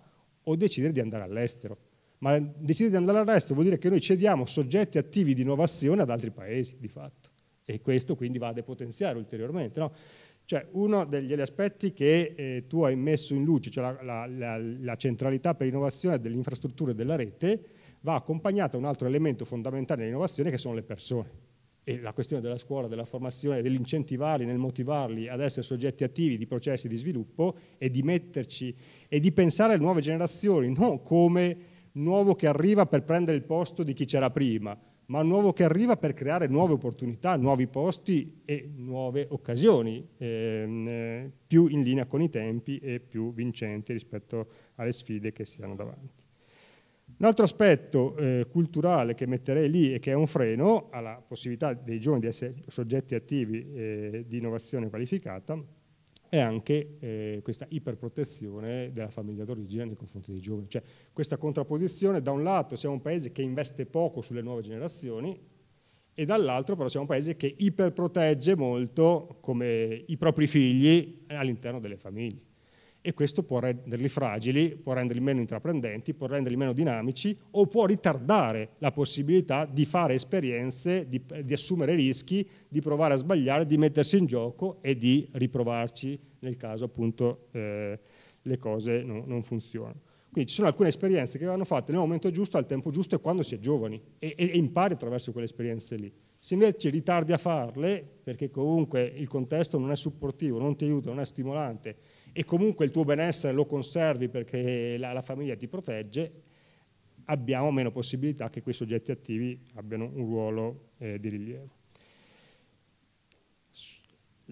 o decidere di andare all'estero. Ma decidere di andare all'estero vuol dire che noi cediamo soggetti attivi di innovazione ad altri paesi, di fatto, e questo quindi va a depotenziare ulteriormente. No? Cioè uno degli aspetti che eh, tu hai messo in luce, cioè la, la, la, la centralità per l'innovazione delle infrastrutture della rete, va accompagnata a un altro elemento fondamentale dell'innovazione che sono le persone. E la questione della scuola, della formazione, dell'incentivarli, nel motivarli ad essere soggetti attivi di processi di sviluppo e di metterci e di pensare alle nuove generazioni, non come nuovo che arriva per prendere il posto di chi c'era prima, ma un nuovo che arriva per creare nuove opportunità, nuovi posti e nuove occasioni, ehm, eh, più in linea con i tempi e più vincenti rispetto alle sfide che si hanno davanti. Un altro aspetto eh, culturale che metterei lì e che è un freno alla possibilità dei giovani di essere soggetti attivi eh, di innovazione qualificata e anche eh, questa iperprotezione della famiglia d'origine nei confronti dei giovani. Cioè questa contrapposizione, da un lato siamo un paese che investe poco sulle nuove generazioni e dall'altro però siamo un paese che iperprotegge molto i propri figli all'interno delle famiglie e questo può renderli fragili, può renderli meno intraprendenti, può renderli meno dinamici o può ritardare la possibilità di fare esperienze, di, di assumere rischi, di provare a sbagliare, di mettersi in gioco e di riprovarci nel caso appunto eh, le cose no, non funzionano. Quindi ci sono alcune esperienze che vanno fatte nel momento giusto, al tempo giusto e quando si è giovani e, e impari attraverso quelle esperienze lì. Se invece ritardi a farle, perché comunque il contesto non è supportivo, non ti aiuta, non è stimolante, e comunque il tuo benessere lo conservi perché la, la famiglia ti protegge, abbiamo meno possibilità che quei soggetti attivi abbiano un ruolo eh, di rilievo.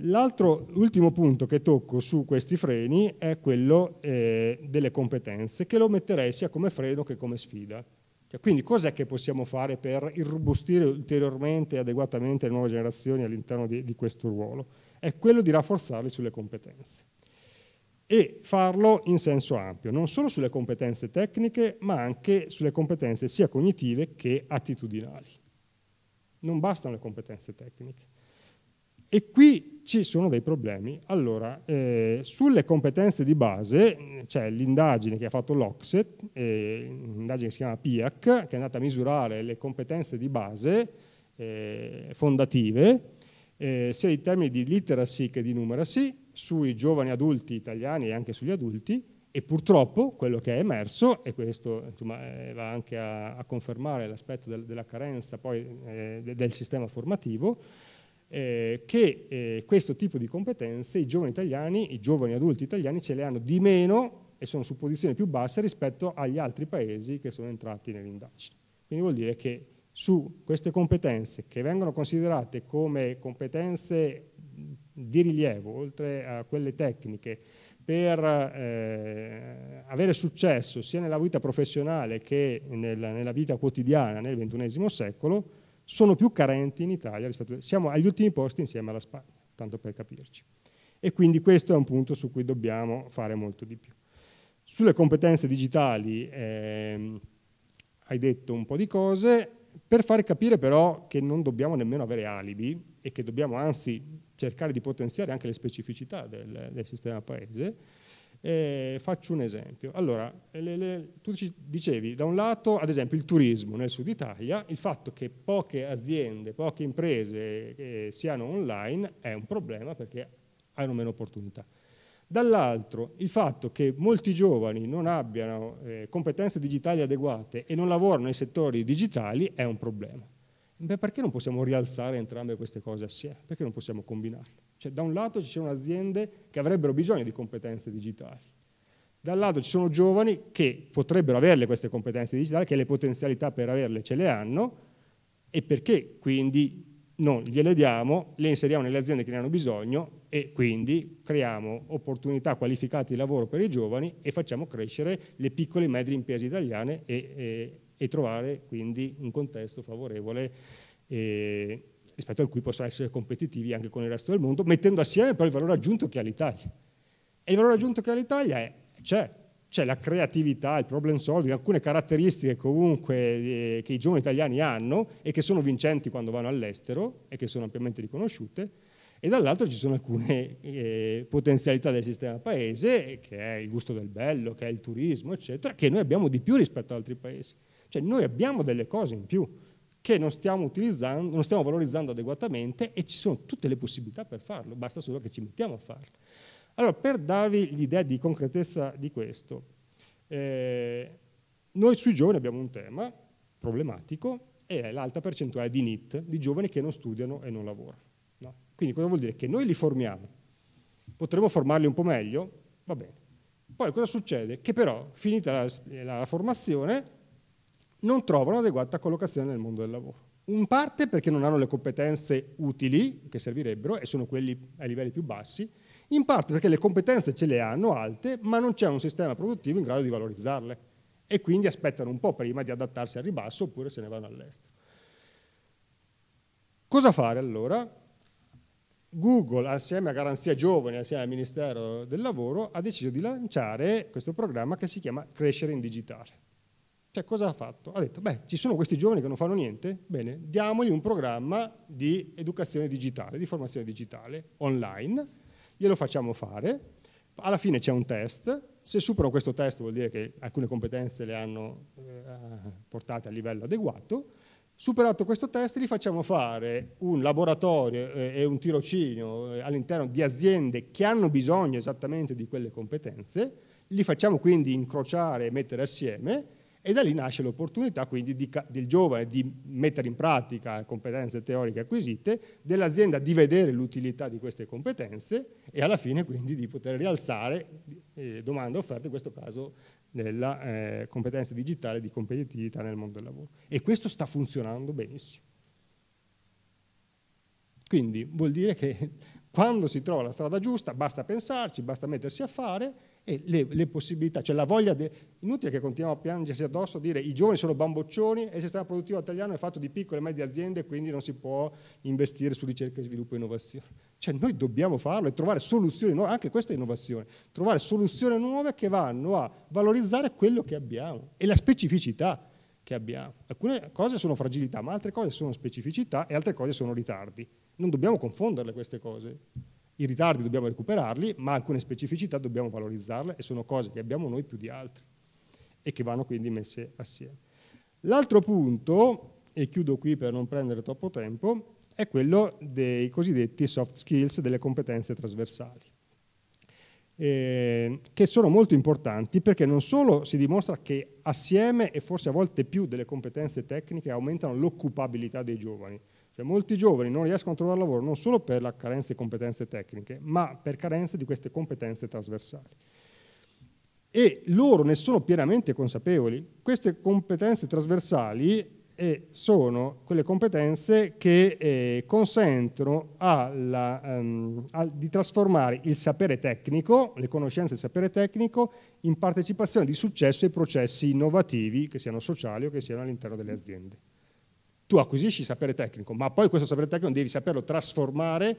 L'altro, ultimo punto che tocco su questi freni è quello eh, delle competenze, che lo metterei sia come freno che come sfida. Cioè, quindi cos'è che possiamo fare per irrobustire ulteriormente e adeguatamente le nuove generazioni all'interno di, di questo ruolo? È quello di rafforzarli sulle competenze e farlo in senso ampio, non solo sulle competenze tecniche, ma anche sulle competenze sia cognitive che attitudinali. Non bastano le competenze tecniche. E qui ci sono dei problemi. Allora, eh, sulle competenze di base c'è l'indagine che ha fatto l'Ocset, eh, un'indagine che si chiama PIAC, che è andata a misurare le competenze di base eh, fondative, eh, sia in termini di literacy che di numeracy, sui giovani adulti italiani e anche sugli adulti e purtroppo quello che è emerso, e questo insomma, eh, va anche a, a confermare l'aspetto del, della carenza poi, eh, del sistema formativo, eh, che eh, questo tipo di competenze i giovani italiani, i giovani adulti italiani ce le hanno di meno e sono su posizioni più basse rispetto agli altri paesi che sono entrati nell'indagine. Quindi vuol dire che su queste competenze che vengono considerate come competenze di rilievo, oltre a quelle tecniche, per eh, avere successo sia nella vita professionale che nella, nella vita quotidiana nel XXI secolo, sono più carenti in Italia rispetto a... Siamo agli ultimi posti insieme alla Spagna, tanto per capirci. E quindi questo è un punto su cui dobbiamo fare molto di più. Sulle competenze digitali eh, hai detto un po' di cose, per far capire però che non dobbiamo nemmeno avere alibi e che dobbiamo anzi cercare di potenziare anche le specificità del, del sistema paese, eh, faccio un esempio. Allora, le, le, tu dicevi, da un lato, ad esempio, il turismo nel sud Italia, il fatto che poche aziende, poche imprese eh, siano online è un problema perché hanno meno opportunità. Dall'altro il fatto che molti giovani non abbiano eh, competenze digitali adeguate e non lavorano nei settori digitali è un problema. Beh, perché non possiamo rialzare entrambe queste cose assieme? Perché non possiamo combinarle? Cioè, da un lato ci sono aziende che avrebbero bisogno di competenze digitali, dall'altro ci sono giovani che potrebbero averle queste competenze digitali, che le potenzialità per averle ce le hanno, e perché quindi non gliele diamo, le inseriamo nelle aziende che ne hanno bisogno e quindi creiamo opportunità qualificate di lavoro per i giovani e facciamo crescere le piccole e medie imprese italiane e, e, e trovare quindi un contesto favorevole eh, rispetto al cui possa essere competitivi anche con il resto del mondo, mettendo assieme però il valore aggiunto che ha l'Italia. E il valore aggiunto che ha l'Italia è, c'è, c'è la creatività, il problem solving, alcune caratteristiche comunque eh, che i giovani italiani hanno e che sono vincenti quando vanno all'estero e che sono ampiamente riconosciute, e dall'altro ci sono alcune eh, potenzialità del sistema paese, che è il gusto del bello, che è il turismo, eccetera, che noi abbiamo di più rispetto ad altri paesi. Cioè noi abbiamo delle cose in più che non stiamo utilizzando, non stiamo valorizzando adeguatamente e ci sono tutte le possibilità per farlo, basta solo che ci mettiamo a farlo. Allora, per darvi l'idea di concretezza di questo, eh, noi sui giovani abbiamo un tema problematico e è l'alta percentuale di NIT, di giovani che non studiano e non lavorano. Quindi cosa vuol dire? Che noi li formiamo, potremmo formarli un po' meglio, va bene. Poi cosa succede? Che però, finita la, la formazione, non trovano adeguata collocazione nel mondo del lavoro. In parte perché non hanno le competenze utili, che servirebbero, e sono quelli ai livelli più bassi, in parte perché le competenze ce le hanno alte, ma non c'è un sistema produttivo in grado di valorizzarle e quindi aspettano un po' prima di adattarsi al ribasso oppure se ne vanno all'estero. Cosa fare allora? Google, assieme a Garanzia Giovani, assieme al Ministero del Lavoro, ha deciso di lanciare questo programma che si chiama Crescere in Digitale. Cioè cosa ha fatto? Ha detto, beh, ci sono questi giovani che non fanno niente, bene, diamogli un programma di educazione digitale, di formazione digitale online, glielo facciamo fare, alla fine c'è un test, se superano questo test vuol dire che alcune competenze le hanno eh, portate a livello adeguato, Superato questo test gli facciamo fare un laboratorio eh, e un tirocinio eh, all'interno di aziende che hanno bisogno esattamente di quelle competenze, li facciamo quindi incrociare e mettere assieme e da lì nasce l'opportunità quindi di, del giovane di mettere in pratica competenze teoriche acquisite, dell'azienda di vedere l'utilità di queste competenze e alla fine quindi di poter rialzare eh, domanda offerta, in questo caso nella eh, competenza digitale di competitività nel mondo del lavoro. E questo sta funzionando benissimo. Quindi vuol dire che quando si trova la strada giusta basta pensarci, basta mettersi a fare e le, le possibilità, cioè la voglia, de, inutile che continuiamo a piangersi addosso, a dire i giovani sono bamboccioni e il sistema produttivo italiano è fatto di piccole e medie aziende, quindi non si può investire su ricerca, sviluppo e innovazione. Cioè noi dobbiamo farlo e trovare soluzioni nuove, anche questa è innovazione, trovare soluzioni nuove che vanno a valorizzare quello che abbiamo e la specificità che abbiamo. Alcune cose sono fragilità, ma altre cose sono specificità e altre cose sono ritardi. Non dobbiamo confonderle queste cose. I ritardi dobbiamo recuperarli, ma alcune specificità dobbiamo valorizzarle e sono cose che abbiamo noi più di altri e che vanno quindi messe assieme. L'altro punto, e chiudo qui per non prendere troppo tempo, è quello dei cosiddetti soft skills, delle competenze trasversali, eh, che sono molto importanti perché non solo si dimostra che assieme e forse a volte più delle competenze tecniche aumentano l'occupabilità dei giovani, cioè, molti giovani non riescono a trovare lavoro non solo per la carenza di competenze tecniche, ma per carenza di queste competenze trasversali. E loro ne sono pienamente consapevoli. Queste competenze trasversali eh, sono quelle competenze che eh, consentono alla, um, al, di trasformare il sapere tecnico, le conoscenze del sapere tecnico, in partecipazione di successo ai processi innovativi, che siano sociali o che siano all'interno delle aziende tu acquisisci sapere tecnico, ma poi questo sapere tecnico devi saperlo trasformare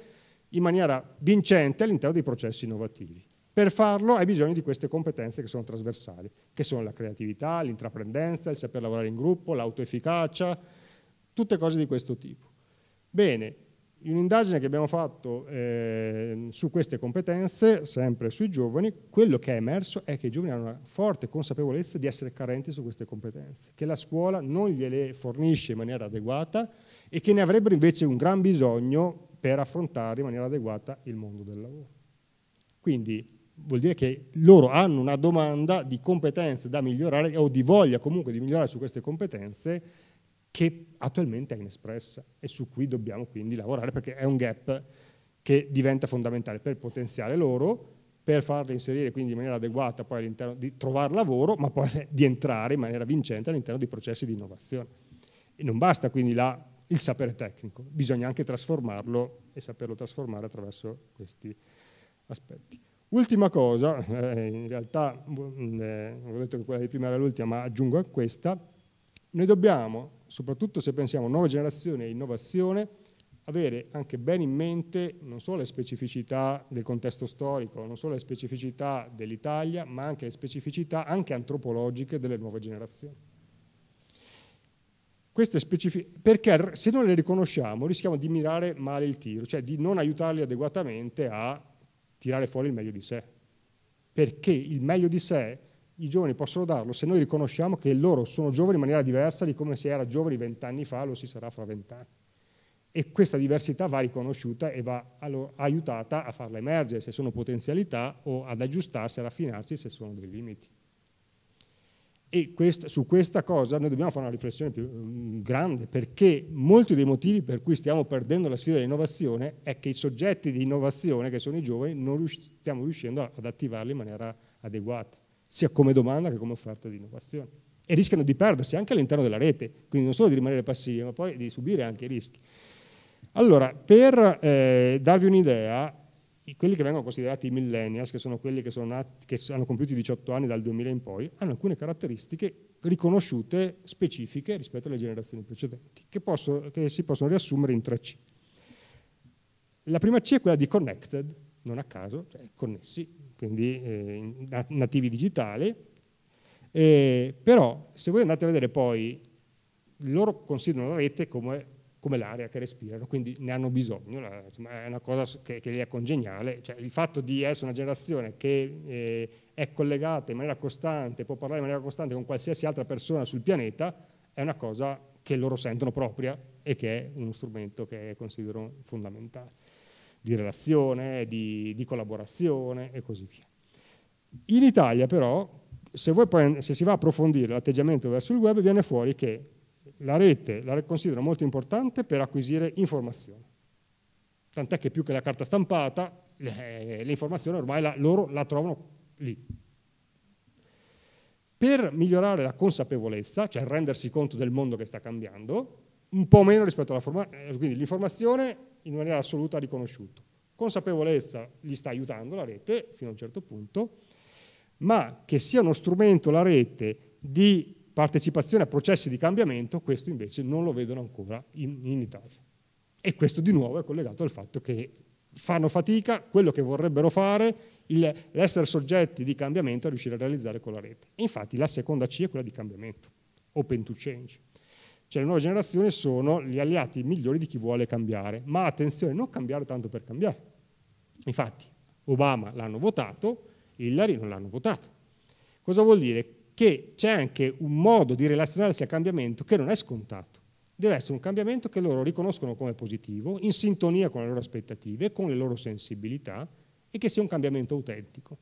in maniera vincente all'interno dei processi innovativi. Per farlo hai bisogno di queste competenze che sono trasversali, che sono la creatività, l'intraprendenza, il saper lavorare in gruppo, l'autoefficacia, tutte cose di questo tipo. Bene, in un'indagine che abbiamo fatto eh, su queste competenze, sempre sui giovani, quello che è emerso è che i giovani hanno una forte consapevolezza di essere carenti su queste competenze, che la scuola non gliele fornisce in maniera adeguata e che ne avrebbero invece un gran bisogno per affrontare in maniera adeguata il mondo del lavoro. Quindi vuol dire che loro hanno una domanda di competenze da migliorare o di voglia comunque di migliorare su queste competenze che attualmente è inespressa e su cui dobbiamo quindi lavorare perché è un gap che diventa fondamentale per potenziare loro, per farle inserire quindi in maniera adeguata poi all'interno di trovare lavoro, ma poi di entrare in maniera vincente all'interno dei processi di innovazione. E non basta quindi la, il sapere tecnico, bisogna anche trasformarlo e saperlo trasformare attraverso questi aspetti. Ultima cosa, eh, in realtà mm, eh, ho detto che quella di prima era l'ultima, ma aggiungo a questa, noi dobbiamo soprattutto se pensiamo a nuova generazione e innovazione, avere anche ben in mente non solo le specificità del contesto storico, non solo le specificità dell'Italia, ma anche le specificità anche antropologiche delle nuove generazioni. perché se non le riconosciamo rischiamo di mirare male il tiro, cioè di non aiutarli adeguatamente a tirare fuori il meglio di sé. Perché il meglio di sé i giovani possono darlo se noi riconosciamo che loro sono giovani in maniera diversa di come si era giovani vent'anni fa, lo si sarà fra vent'anni. E questa diversità va riconosciuta e va aiutata a farla emergere se sono potenzialità o ad aggiustarsi, a raffinarsi se sono dei limiti. E quest, su questa cosa noi dobbiamo fare una riflessione più mm, grande, perché molti dei motivi per cui stiamo perdendo la sfida dell'innovazione è che i soggetti di innovazione, che sono i giovani, non rius- stiamo riuscendo ad attivarli in maniera adeguata sia come domanda che come offerta di innovazione. E rischiano di perdersi anche all'interno della rete, quindi non solo di rimanere passivi, ma poi di subire anche i rischi. Allora, per eh, darvi un'idea, quelli che vengono considerati i millennials, che sono quelli che, sono nati, che hanno compiuto i 18 anni dal 2000 in poi, hanno alcune caratteristiche riconosciute specifiche rispetto alle generazioni precedenti, che, posso, che si possono riassumere in tre C. La prima C è quella di connected, non a caso, cioè connessi, quindi eh, nativi digitali, eh, però se voi andate a vedere poi, loro considerano la rete come, come l'area che respirano, quindi ne hanno bisogno, la, insomma, è una cosa che, che gli è congeniale, cioè, il fatto di essere una generazione che eh, è collegata in maniera costante, può parlare in maniera costante con qualsiasi altra persona sul pianeta, è una cosa che loro sentono propria e che è uno strumento che considero fondamentale di relazione, di, di collaborazione e così via. In Italia però, se, poi, se si va a approfondire l'atteggiamento verso il web, viene fuori che la rete la considera molto importante per acquisire informazioni. Tant'è che più che la carta stampata, l'informazione eh, ormai la, loro la trovano lì. Per migliorare la consapevolezza, cioè rendersi conto del mondo che sta cambiando, un po' meno rispetto alla forma, eh, quindi l'informazione in maniera assoluta riconosciuto. Consapevolezza gli sta aiutando la rete fino a un certo punto, ma che sia uno strumento la rete di partecipazione a processi di cambiamento, questo invece non lo vedono ancora in, in Italia. E questo di nuovo è collegato al fatto che fanno fatica, quello che vorrebbero fare, il, l'essere soggetti di cambiamento a riuscire a realizzare con la rete. Infatti la seconda C è quella di cambiamento, open to change. Cioè le nuove generazioni sono gli alleati migliori di chi vuole cambiare, ma attenzione, non cambiare tanto per cambiare. Infatti, Obama l'hanno votato, Hillary non l'hanno votato. Cosa vuol dire? Che c'è anche un modo di relazionarsi al cambiamento che non è scontato. Deve essere un cambiamento che loro riconoscono come positivo, in sintonia con le loro aspettative, con le loro sensibilità e che sia un cambiamento autentico.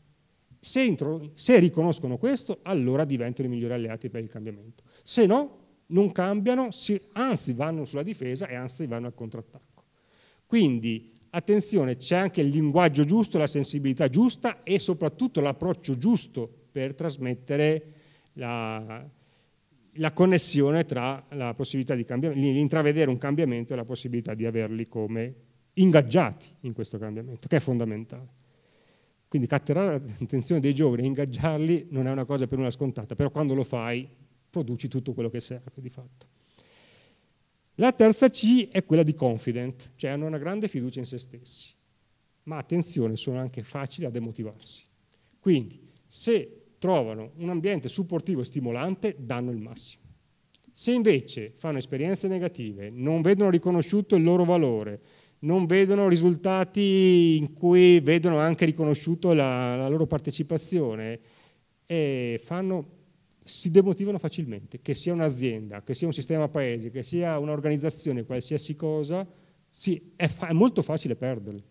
Se, se riconoscono questo, allora diventano i migliori alleati per il cambiamento. Se no, non cambiano, anzi vanno sulla difesa e anzi vanno al contrattacco. Quindi attenzione, c'è anche il linguaggio giusto, la sensibilità giusta e soprattutto l'approccio giusto per trasmettere la, la connessione tra la possibilità di cambiamento, l'intravedere un cambiamento e la possibilità di averli come ingaggiati in questo cambiamento, che è fondamentale. Quindi catturare l'attenzione dei giovani e ingaggiarli non è una cosa per nulla scontata, però quando lo fai produci tutto quello che serve di fatto. La terza C è quella di confident, cioè hanno una grande fiducia in se stessi, ma attenzione, sono anche facili a demotivarsi. Quindi, se trovano un ambiente supportivo e stimolante, danno il massimo. Se invece fanno esperienze negative, non vedono riconosciuto il loro valore, non vedono risultati in cui vedono anche riconosciuto la, la loro partecipazione e eh, fanno si demotivano facilmente, che sia un'azienda, che sia un sistema paese, che sia un'organizzazione, qualsiasi cosa, sì, è, fa- è molto facile perderli.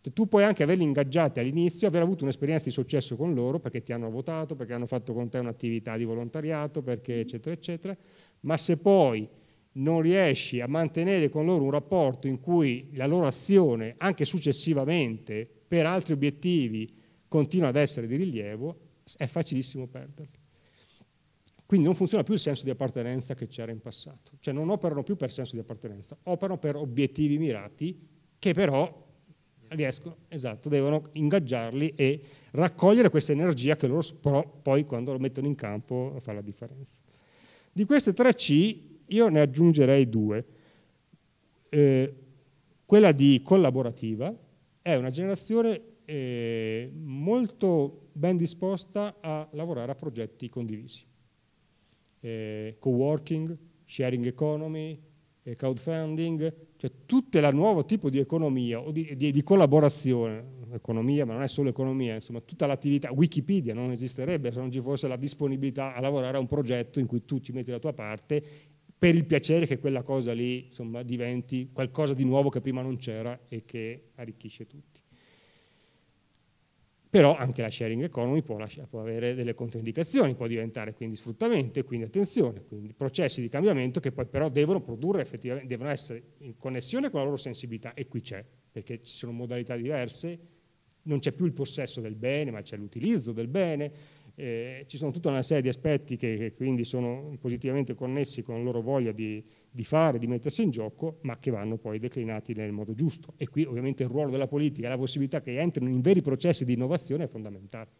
Cioè, tu puoi anche averli ingaggiati all'inizio, aver avuto un'esperienza di successo con loro perché ti hanno votato, perché hanno fatto con te un'attività di volontariato, perché mm. eccetera, eccetera, ma se poi non riesci a mantenere con loro un rapporto in cui la loro azione, anche successivamente, per altri obiettivi, continua ad essere di rilievo, è facilissimo perderli. Quindi non funziona più il senso di appartenenza che c'era in passato, cioè non operano più per senso di appartenenza, operano per obiettivi mirati che però riescono, esatto, devono ingaggiarli e raccogliere questa energia che loro però poi quando lo mettono in campo fa la differenza. Di queste tre C io ne aggiungerei due. Eh, quella di collaborativa è una generazione eh, molto ben disposta a lavorare a progetti condivisi eh, co-working, sharing economy, eh, crowdfunding, cioè tutto il nuovo tipo di economia o di, di, di, collaborazione, economia, ma non è solo economia, insomma tutta l'attività, Wikipedia non esisterebbe se non ci fosse la disponibilità a lavorare a un progetto in cui tu ci metti la tua parte per il piacere che quella cosa lì insomma, diventi qualcosa di nuovo che prima non c'era e che arricchisce tutto però anche la sharing economy può, lasciare, può avere delle controindicazioni, può diventare quindi sfruttamento e quindi attenzione, quindi processi di cambiamento che poi però devono produrre effettivamente, devono essere in connessione con la loro sensibilità e qui c'è, perché ci sono modalità diverse, non c'è più il possesso del bene, ma c'è l'utilizzo del bene, eh, ci sono tutta una serie di aspetti che, che quindi sono positivamente connessi con la loro voglia di di fare, di mettersi in gioco, ma che vanno poi declinati nel modo giusto. E qui ovviamente il ruolo della politica e la possibilità che entrino in veri processi di innovazione è fondamentale.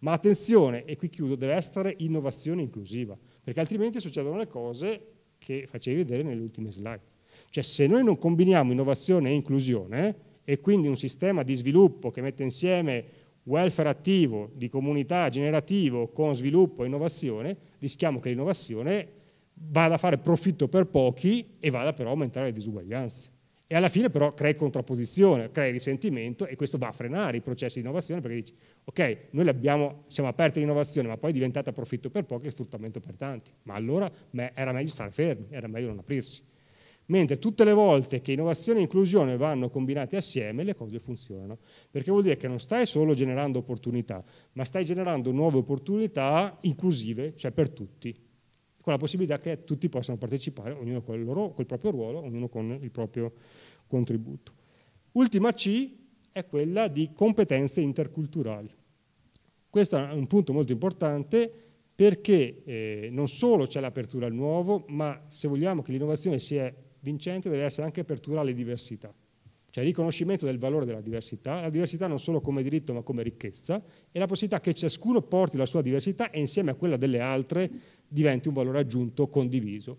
Ma attenzione, e qui chiudo, deve essere innovazione inclusiva, perché altrimenti succedono le cose che facevi vedere nelle ultime slide. Cioè se noi non combiniamo innovazione e inclusione e quindi un sistema di sviluppo che mette insieme welfare attivo di comunità generativo con sviluppo e innovazione, rischiamo che l'innovazione vada a fare profitto per pochi e vada però a aumentare le disuguaglianze. E alla fine però crei contrapposizione, crei risentimento e questo va a frenare i processi di innovazione perché dici, ok, noi siamo aperti all'innovazione ma poi è diventata profitto per pochi e sfruttamento per tanti, ma allora era meglio stare fermi, era meglio non aprirsi. Mentre tutte le volte che innovazione e inclusione vanno combinate assieme, le cose funzionano. Perché vuol dire che non stai solo generando opportunità, ma stai generando nuove opportunità inclusive, cioè per tutti, con la possibilità che tutti possano partecipare, ognuno col, loro, col proprio ruolo, ognuno con il proprio contributo. Ultima C è quella di competenze interculturali. Questo è un punto molto importante perché eh, non solo c'è l'apertura al nuovo, ma se vogliamo che l'innovazione sia vincente deve essere anche apertura alle diversità, cioè riconoscimento del valore della diversità, la diversità non solo come diritto ma come ricchezza e la possibilità che ciascuno porti la sua diversità e insieme a quella delle altre diventi un valore aggiunto condiviso.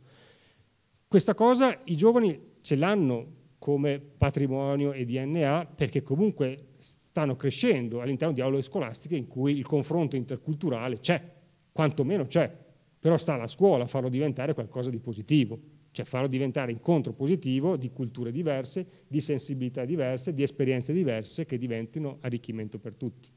Questa cosa i giovani ce l'hanno come patrimonio e DNA perché comunque stanno crescendo all'interno di aule scolastiche in cui il confronto interculturale c'è, quantomeno c'è, però sta alla scuola farlo diventare qualcosa di positivo, cioè farlo diventare incontro positivo di culture diverse, di sensibilità diverse, di esperienze diverse che diventino arricchimento per tutti.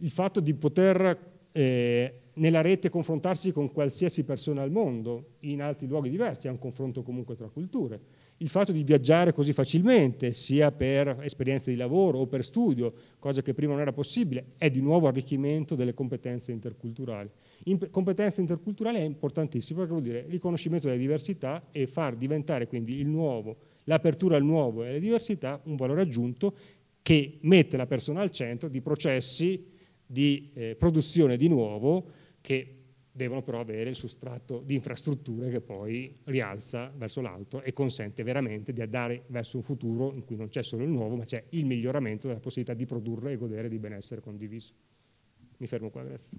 Il fatto di poter eh, nella rete confrontarsi con qualsiasi persona al mondo, in altri luoghi diversi, è un confronto comunque tra culture. Il fatto di viaggiare così facilmente, sia per esperienze di lavoro o per studio, cosa che prima non era possibile, è di nuovo arricchimento delle competenze interculturali. In, competenza interculturale è importantissima perché vuol dire riconoscimento della diversità e far diventare quindi il nuovo, l'apertura al nuovo e alla diversità un valore aggiunto che mette la persona al centro di processi di eh, produzione di nuovo che devono però avere il sostrato di infrastrutture che poi rialza verso l'alto e consente veramente di andare verso un futuro in cui non c'è solo il nuovo, ma c'è il miglioramento della possibilità di produrre e godere di benessere condiviso. Mi fermo qua, grazie.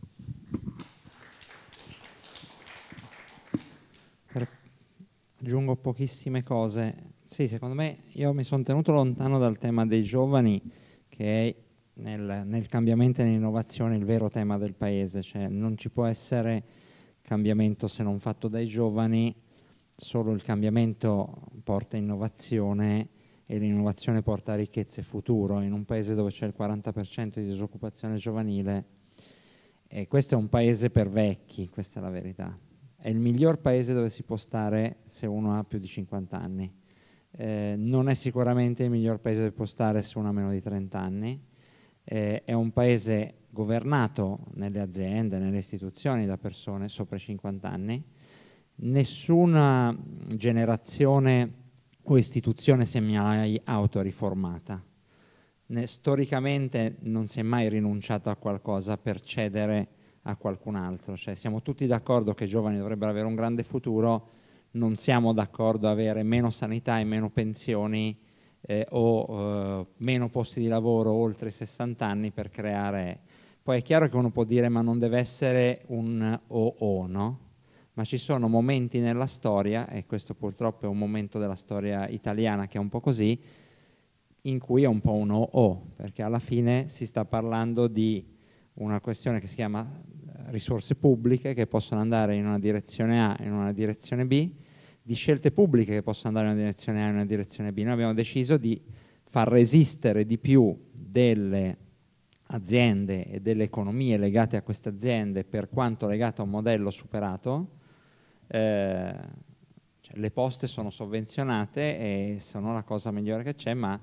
Aggiungo pochissime cose. Sì, secondo me io mi sono tenuto lontano dal tema dei giovani, che è nel, nel cambiamento e nell'innovazione il vero tema del paese, cioè non ci può essere cambiamento se non fatto dai giovani, solo il cambiamento porta innovazione e l'innovazione porta ricchezza e futuro in un paese dove c'è il 40% di disoccupazione giovanile e questo è un paese per vecchi, questa è la verità. È il miglior paese dove si può stare se uno ha più di 50 anni. Eh, non è sicuramente il miglior paese dove può stare se uno ha meno di 30 anni eh, è un paese governato nelle aziende, nelle istituzioni da persone sopra i 50 anni, nessuna generazione o istituzione si è mai autoriformata. Ne, storicamente non si è mai rinunciato a qualcosa per cedere a qualcun altro, cioè siamo tutti d'accordo che i giovani dovrebbero avere un grande futuro, non siamo d'accordo avere meno sanità e meno pensioni eh, o eh, meno posti di lavoro oltre i 60 anni per creare... Poi è chiaro che uno può dire ma non deve essere un o-o, no? Ma ci sono momenti nella storia, e questo purtroppo è un momento della storia italiana che è un po' così, in cui è un po' un o-o, perché alla fine si sta parlando di una questione che si chiama eh, risorse pubbliche che possono andare in una direzione A e in una direzione B, di scelte pubbliche che possono andare in una direzione A e in una direzione B. Noi abbiamo deciso di far resistere di più delle aziende e delle economie legate a queste aziende per quanto legate a un modello superato. Eh, cioè le poste sono sovvenzionate e sono la cosa migliore che c'è, ma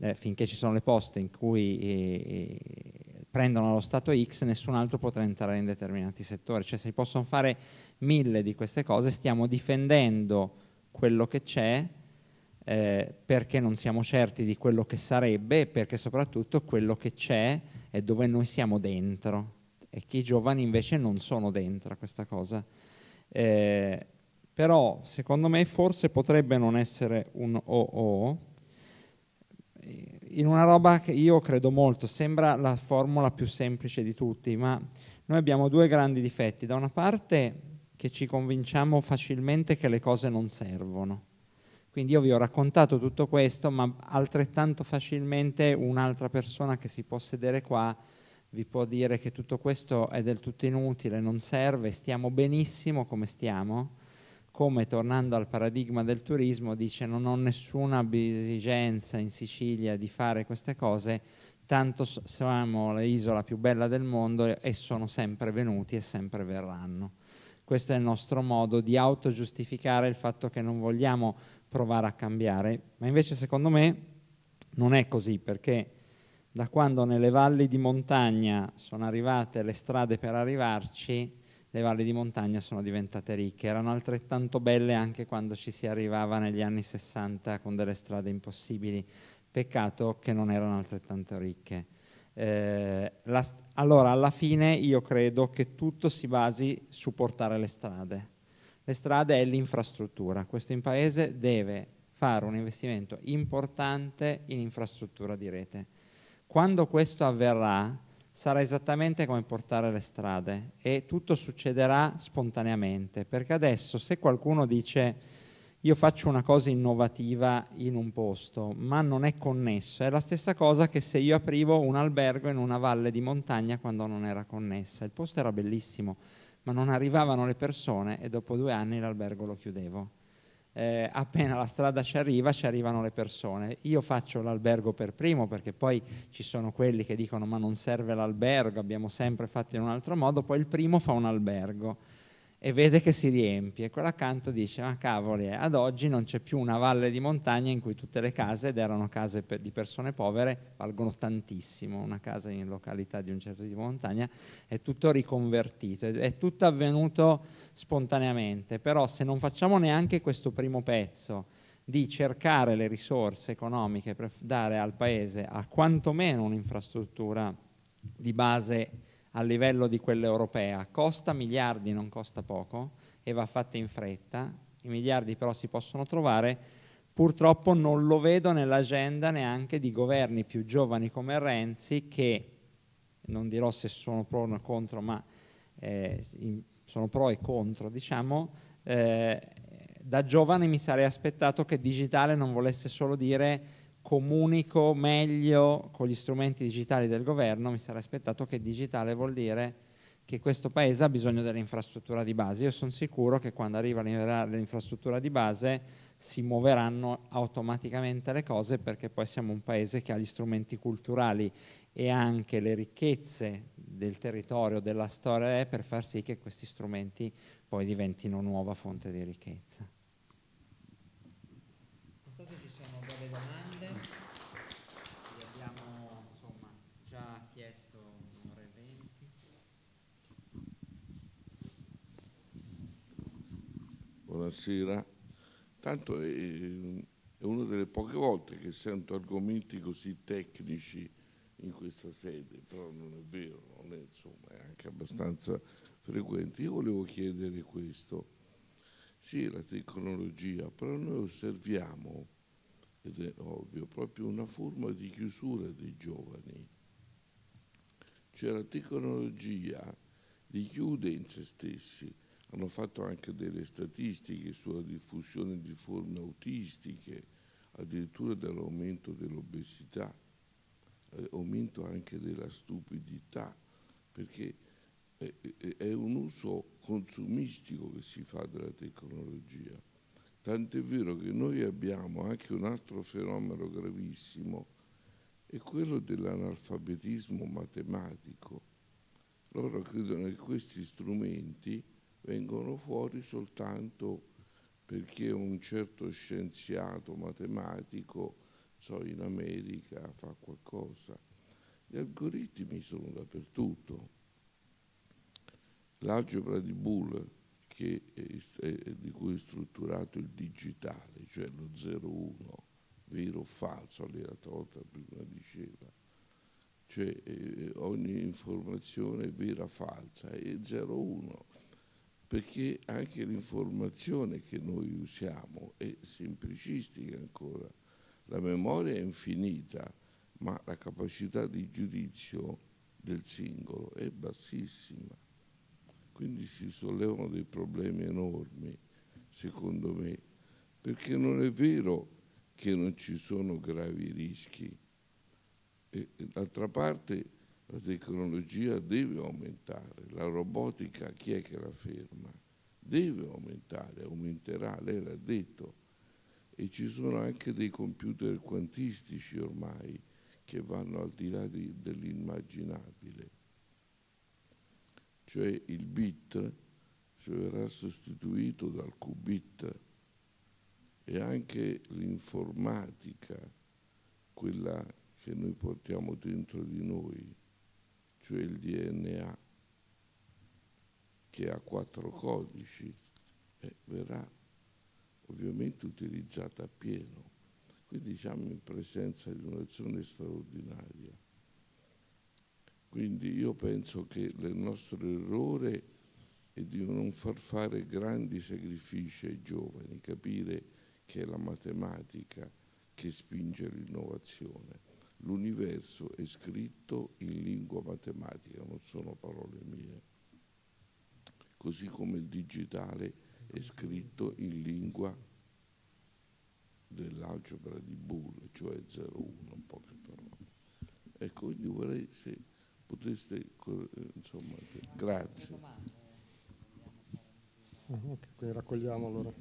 eh, finché ci sono le poste in cui eh, prendono lo stato X, nessun altro potrà entrare in determinati settori. Cioè si possono fare mille di queste cose, stiamo difendendo quello che c'è eh, perché non siamo certi di quello che sarebbe e perché soprattutto quello che c'è è dove noi siamo dentro e che i giovani invece non sono dentro a questa cosa. Eh, però secondo me forse potrebbe non essere un OO, in una roba che io credo molto, sembra la formula più semplice di tutti, ma noi abbiamo due grandi difetti. Da una parte che ci convinciamo facilmente che le cose non servono. Quindi io vi ho raccontato tutto questo, ma altrettanto facilmente un'altra persona che si può sedere qua vi può dire che tutto questo è del tutto inutile, non serve, stiamo benissimo come stiamo come tornando al paradigma del turismo dice non ho nessuna esigenza in Sicilia di fare queste cose, tanto siamo l'isola più bella del mondo e sono sempre venuti e sempre verranno. Questo è il nostro modo di autogiustificare il fatto che non vogliamo provare a cambiare, ma invece secondo me non è così perché da quando nelle valli di montagna sono arrivate le strade per arrivarci, le valli di montagna sono diventate ricche. Erano altrettanto belle anche quando ci si arrivava negli anni 60 con delle strade impossibili. Peccato che non erano altrettanto ricche. Eh, la, allora, alla fine io credo che tutto si basi su portare le strade. Le strade e l'infrastruttura. Questo in paese deve fare un investimento importante in infrastruttura di rete. Quando questo avverrà, sarà esattamente come portare le strade e tutto succederà spontaneamente, perché adesso se qualcuno dice io faccio una cosa innovativa in un posto, ma non è connesso, è la stessa cosa che se io aprivo un albergo in una valle di montagna quando non era connessa, il posto era bellissimo, ma non arrivavano le persone e dopo due anni l'albergo lo chiudevo eh, appena la strada ci arriva, ci arrivano le persone. Io faccio l'albergo per primo perché poi ci sono quelli che dicono ma non serve l'albergo, abbiamo sempre fatto in un altro modo, poi il primo fa un albergo e vede che si riempie. Quello accanto dice, ma cavoli, eh, ad oggi non c'è più una valle di montagna in cui tutte le case, ed erano case per, di persone povere, valgono tantissimo, una casa in località di un certo tipo di montagna, è tutto riconvertito, è, è tutto avvenuto spontaneamente. Però se non facciamo neanche questo primo pezzo, di cercare le risorse economiche per dare al paese a quantomeno un'infrastruttura di base a livello di quella europea. Costa miliardi, non costa poco e va fatta in fretta. I miliardi però si possono trovare. Purtroppo non lo vedo nell'agenda neanche di governi più giovani come Renzi che, non dirò se sono pro o contro, ma eh, sono pro e contro, diciamo, eh, da giovane mi sarei aspettato che digitale non volesse solo dire comunico meglio con gli strumenti digitali del governo, mi sarei aspettato che digitale vuol dire che questo paese ha bisogno dell'infrastruttura di base. Io sono sicuro che quando arriva l'infrastruttura di base si muoveranno automaticamente le cose perché poi siamo un paese che ha gli strumenti culturali e anche le ricchezze del territorio, della storia per far sì che questi strumenti poi diventino nuova fonte di ricchezza.
buonasera. Tanto è, è, una delle poche volte che sento argomenti così tecnici in questa sede, però non è vero, non è, insomma, è anche abbastanza frequente. Io volevo chiedere questo. Sì, la tecnologia, però noi osserviamo, ed è ovvio, proprio una forma di chiusura dei giovani. Cioè la tecnologia li chiude in se stessi, hanno fatto anche delle statistiche sulla diffusione di forme autistiche, addirittura dell'aumento dell'obesità, eh, aumento anche della stupidità, perché è, eh, eh, eh, è un uso consumistico che si fa della tecnologia. Tant'è vero che noi abbiamo anche un altro fenomeno gravissimo, è quello dell'analfabetismo matematico. Loro credono che questi strumenti vengono fuori soltanto perché un certo scienziato matematico, so, in America fa qualcosa. Gli algoritmi sono dappertutto. L'algebra di Boole, è, è, di cui è strutturato il digitale, cioè lo 0-1, vero o falso, l'era Tota prima diceva, cioè eh, ogni informazione è vera o falsa, è 0-1 perché anche l'informazione che noi usiamo è semplicistica ancora. La memoria è infinita, ma la capacità di giudizio del singolo è bassissima. Quindi si sollevano dei problemi enormi, secondo me, perché non è vero che non ci sono gravi rischi. d'altra parte la tecnologia deve aumentare, la robotica chi è che la ferma? Deve aumentare, aumenterà, lei l'ha detto. E ci sono anche dei computer quantistici ormai che vanno al di là di, dell'immaginabile. Cioè il bit verrà sostituito dal qubit e anche l'informatica, quella che noi portiamo dentro di noi, cioè il DNA, che ha quattro codici e verrà ovviamente utilizzata a pieno. Quindi siamo in presenza di un'azione straordinaria. Quindi io penso che il nostro errore è di non far fare grandi sacrifici ai giovani, capire che è la matematica che spinge l'innovazione. L'universo è scritto in lingua matematica, non sono parole mie, così come il digitale è scritto in lingua dell'algebra di Boole, cioè 01, in poche parole. Ecco, quindi vorrei se poteste, eh, insomma, grazie.
Mm-hmm,
Qui raccogliamo allora.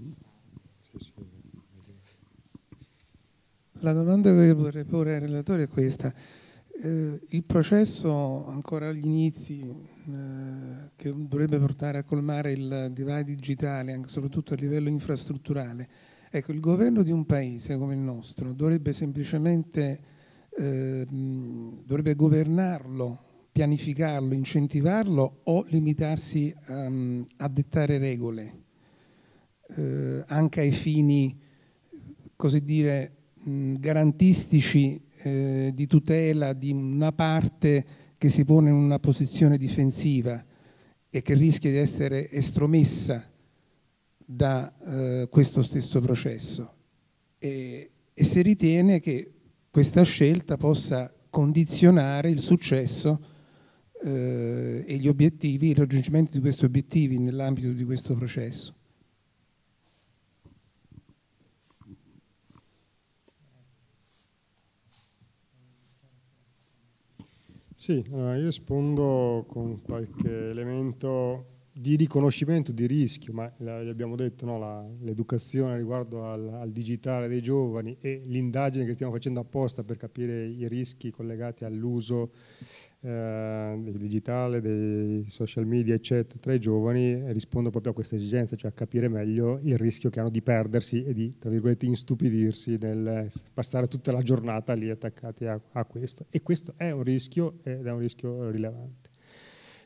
Mm. Sì, sì.
La domanda che vorrei porre al relatore è questa. Eh, il processo ancora agli inizi eh, che dovrebbe portare a colmare il divario digitale, anche, soprattutto a livello infrastrutturale, ecco, il governo di un paese come il nostro dovrebbe semplicemente eh, dovrebbe governarlo, pianificarlo, incentivarlo o limitarsi um, a dettare regole eh, anche ai fini, così dire, garantistici eh, di tutela di una parte che si pone in una posizione difensiva e che rischia di essere estromessa da eh, questo stesso processo e, e se ritiene che questa scelta possa condizionare il successo eh, e gli obiettivi, il raggiungimento di questi obiettivi nell'ambito di questo processo.
Sì, allora io rispondo con qualche elemento di riconoscimento di rischio, ma abbiamo detto no, l'educazione riguardo al, al, digitale dei giovani e l'indagine che stiamo facendo apposta per capire i rischi collegati all'uso eh, del digitale, dei social media, eccetera, tra i giovani eh, rispondono proprio a questa esigenza, cioè a capire meglio il rischio che hanno di perdersi e di, tra virgolette, instupidirsi nel passare tutta la giornata lì attaccati a, a questo. E questo è un rischio ed è un rischio rilevante.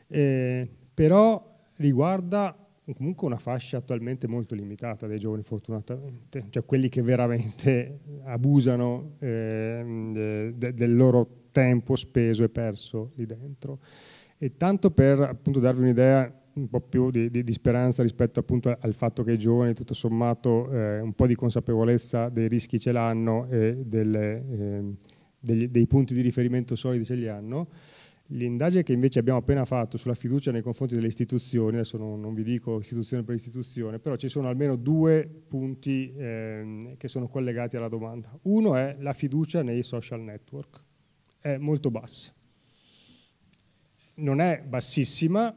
Eh, però riguarda comunque una fascia attualmente molto limitata dei giovani fortunatamente, cioè quelli che veramente abusano eh, del de loro tempo speso e perso lì dentro. E tanto per appunto darvi un'idea un po' più di, di, di, speranza rispetto appunto al fatto che i giovani tutto sommato eh, un po' di consapevolezza dei rischi ce l'hanno e delle, eh, degli, dei punti di riferimento solidi ce li hanno. L'indagine che invece abbiamo appena fatto sulla fiducia nei confronti delle istituzioni, adesso non, non vi dico istituzione per istituzione, però ci sono almeno due punti eh, che sono collegati alla domanda. Uno è la fiducia nei social network è molto bassa. Non è bassissima,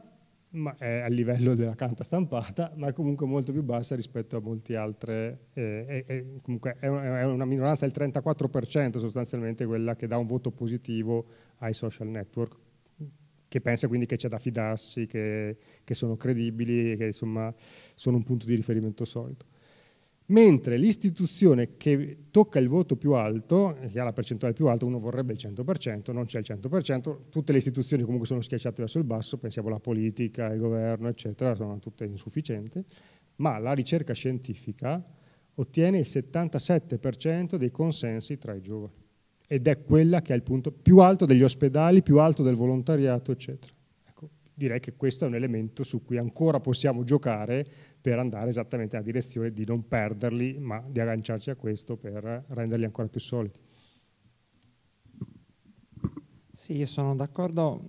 ma è a livello della carta stampata, ma è comunque molto più bassa rispetto a molte altre. Eh, è, comunque è una minoranza del 34% sostanzialmente quella che dà un voto positivo ai social network, che pensa quindi che c'è da fidarsi, che, che sono credibili che insomma sono un punto di riferimento solido mentre l'istituzione che tocca il voto più alto, eh, che ha la percentuale più alta, uno vorrebbe il 100%, non c'è il 100%, tutte le istituzioni comunque sono schiacciate verso il basso, pensiamo alla politica, al governo, eccetera, sono tutte insufficienti, ma la ricerca scientifica ottiene il 77% dei consensi tra i giovani ed è quella che è il punto più alto degli ospedali, più alto del volontariato, eccetera direi che questo è un elemento su cui ancora possiamo giocare per andare esattamente nella direzione di non perderli, ma di agganciarci a questo per renderli ancora più solidi.
Sì, io sono d'accordo,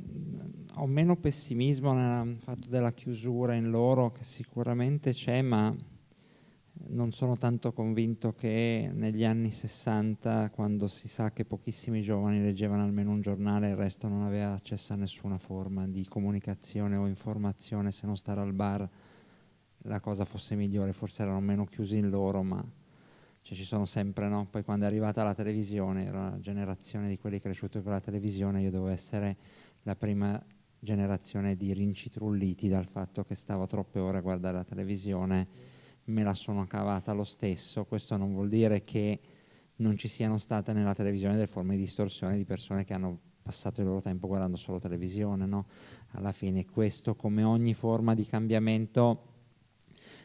ho meno pessimismo nel fatto della chiusura in loro, che sicuramente c'è, ma non sono tanto convinto che negli anni 60, quando si sa che pochissimi giovani leggevano almeno un giornale, il resto non aveva accesso a nessuna forma di comunicazione o informazione se non stare al bar, la cosa fosse migliore, forse erano meno chiusi in loro, ma cioè, ci sono sempre, no? Poi quando è arrivata la televisione, era la generazione di quelli cresciuti con la televisione, io dovevo essere la prima generazione di rincitrulliti dal fatto che stavo troppe ore a guardare la televisione me la sono cavata lo stesso, questo non vuol dire che non ci siano state nella televisione delle forme di distorsione di persone che hanno passato il loro tempo guardando solo televisione, no? Alla fine questo, come ogni forma di cambiamento,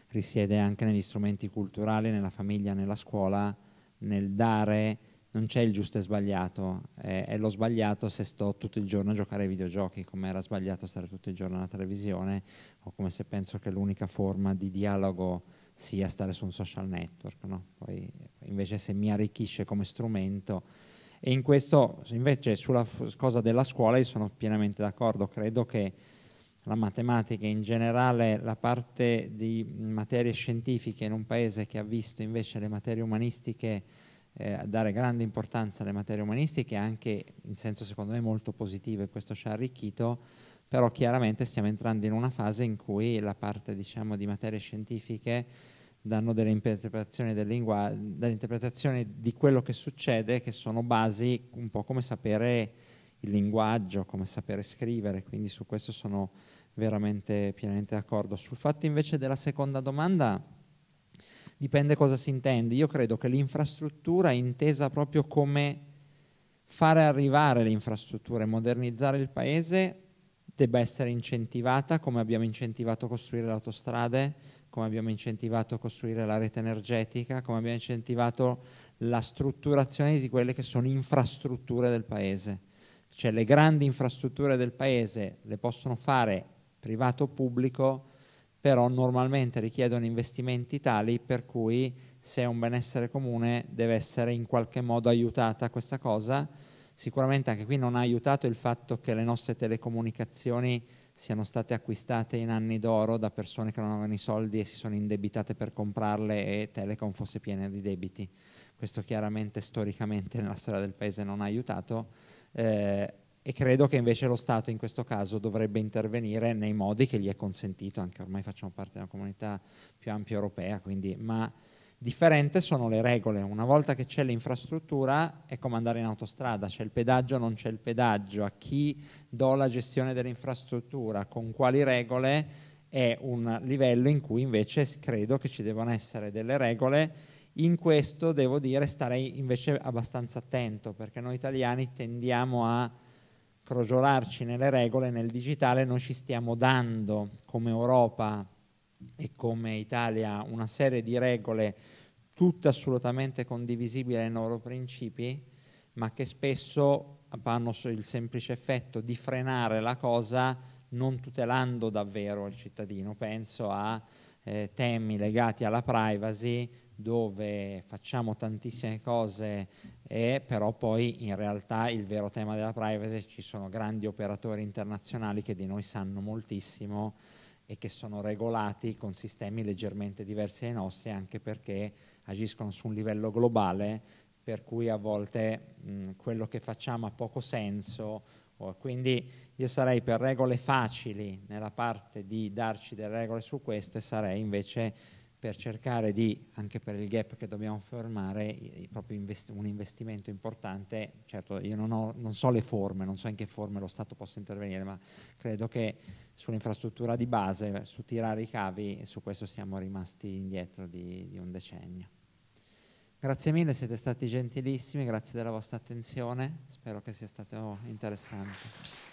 risiede anche negli strumenti culturali, nella famiglia, nella scuola, nel dare, non c'è il giusto e sbagliato, è, è, lo sbagliato se sto tutto il giorno a giocare ai videogiochi, come era sbagliato stare tutto il giorno alla televisione, o come se penso che l'unica forma di dialogo sia stare su un social network. No? Poi, invece se mi arricchisce come strumento. E in questo, invece, sulla f- cosa della scuola io sono pienamente d'accordo. Credo che la matematica in generale, la parte di materie scientifiche in un paese che ha visto invece le materie umanistiche eh, dare grande importanza alle materie umanistiche, anche in senso secondo me molto positivo e questo ci ha arricchito, però chiaramente stiamo entrando in una fase in cui la parte diciamo, di materie scientifiche danno delle interpretazioni, del lingua- delle di quello che succede che sono basi un po' come sapere il linguaggio, come sapere scrivere, quindi su questo sono veramente pienamente d'accordo. Sul fatto invece della seconda domanda dipende cosa si intende. Io credo che l'infrastruttura è intesa proprio come fare arrivare le infrastrutture, modernizzare il paese debba essere incentivata come abbiamo incentivato a costruire le autostrade, come abbiamo incentivato a costruire la rete energetica, come abbiamo incentivato la strutturazione di quelle che sono infrastrutture del paese. Cioè le grandi infrastrutture del paese le possono fare privato o pubblico, però normalmente richiedono investimenti tali per cui se è un benessere comune deve essere in qualche modo aiutata questa cosa Sicuramente anche qui non ha aiutato il fatto che le nostre telecomunicazioni siano state acquistate in anni d'oro da persone che non avevano i soldi e si sono indebitate per comprarle e Telecom fosse piena di debiti. Questo chiaramente storicamente nella storia del paese non ha aiutato eh, e credo che invece lo Stato in questo caso dovrebbe intervenire nei modi che gli è consentito, anche ormai facciamo parte di una comunità più ampia europea, quindi, ma Differente sono le regole, una volta che c'è l'infrastruttura è come andare in autostrada, c'è il pedaggio, non c'è il pedaggio, a chi do la gestione dell'infrastruttura, con quali regole è un livello in cui invece credo che ci debbano essere delle regole. In questo devo dire starei invece abbastanza attento perché noi italiani tendiamo a crogiolarci nelle regole, nel digitale noi ci stiamo dando come Europa e come Italia una serie di regole tutte assolutamente condivisibili nei loro principi, ma che spesso hanno il semplice effetto di frenare la cosa non tutelando davvero il cittadino. Penso a eh, temi legati alla privacy dove facciamo tantissime cose e però poi in realtà il vero tema della privacy ci sono grandi operatori internazionali che di noi sanno moltissimo e che sono regolati con sistemi leggermente diversi dai nostri anche perché agiscono su un livello globale, per cui a volte mh, quello che facciamo ha poco senso. Quindi io sarei per regole facili nella parte di darci delle regole su questo e sarei invece per cercare di, anche per il gap che dobbiamo fermare, proprio invest un investimento importante, certo io non, ho, non, so le forme, non so in che forme lo Stato possa intervenire, ma credo che sull'infrastruttura di base, su tirare i cavi, su questo siamo rimasti indietro di, di un decennio. Grazie mille, siete stati gentilissimi, grazie della vostra attenzione, spero che sia stato interessante.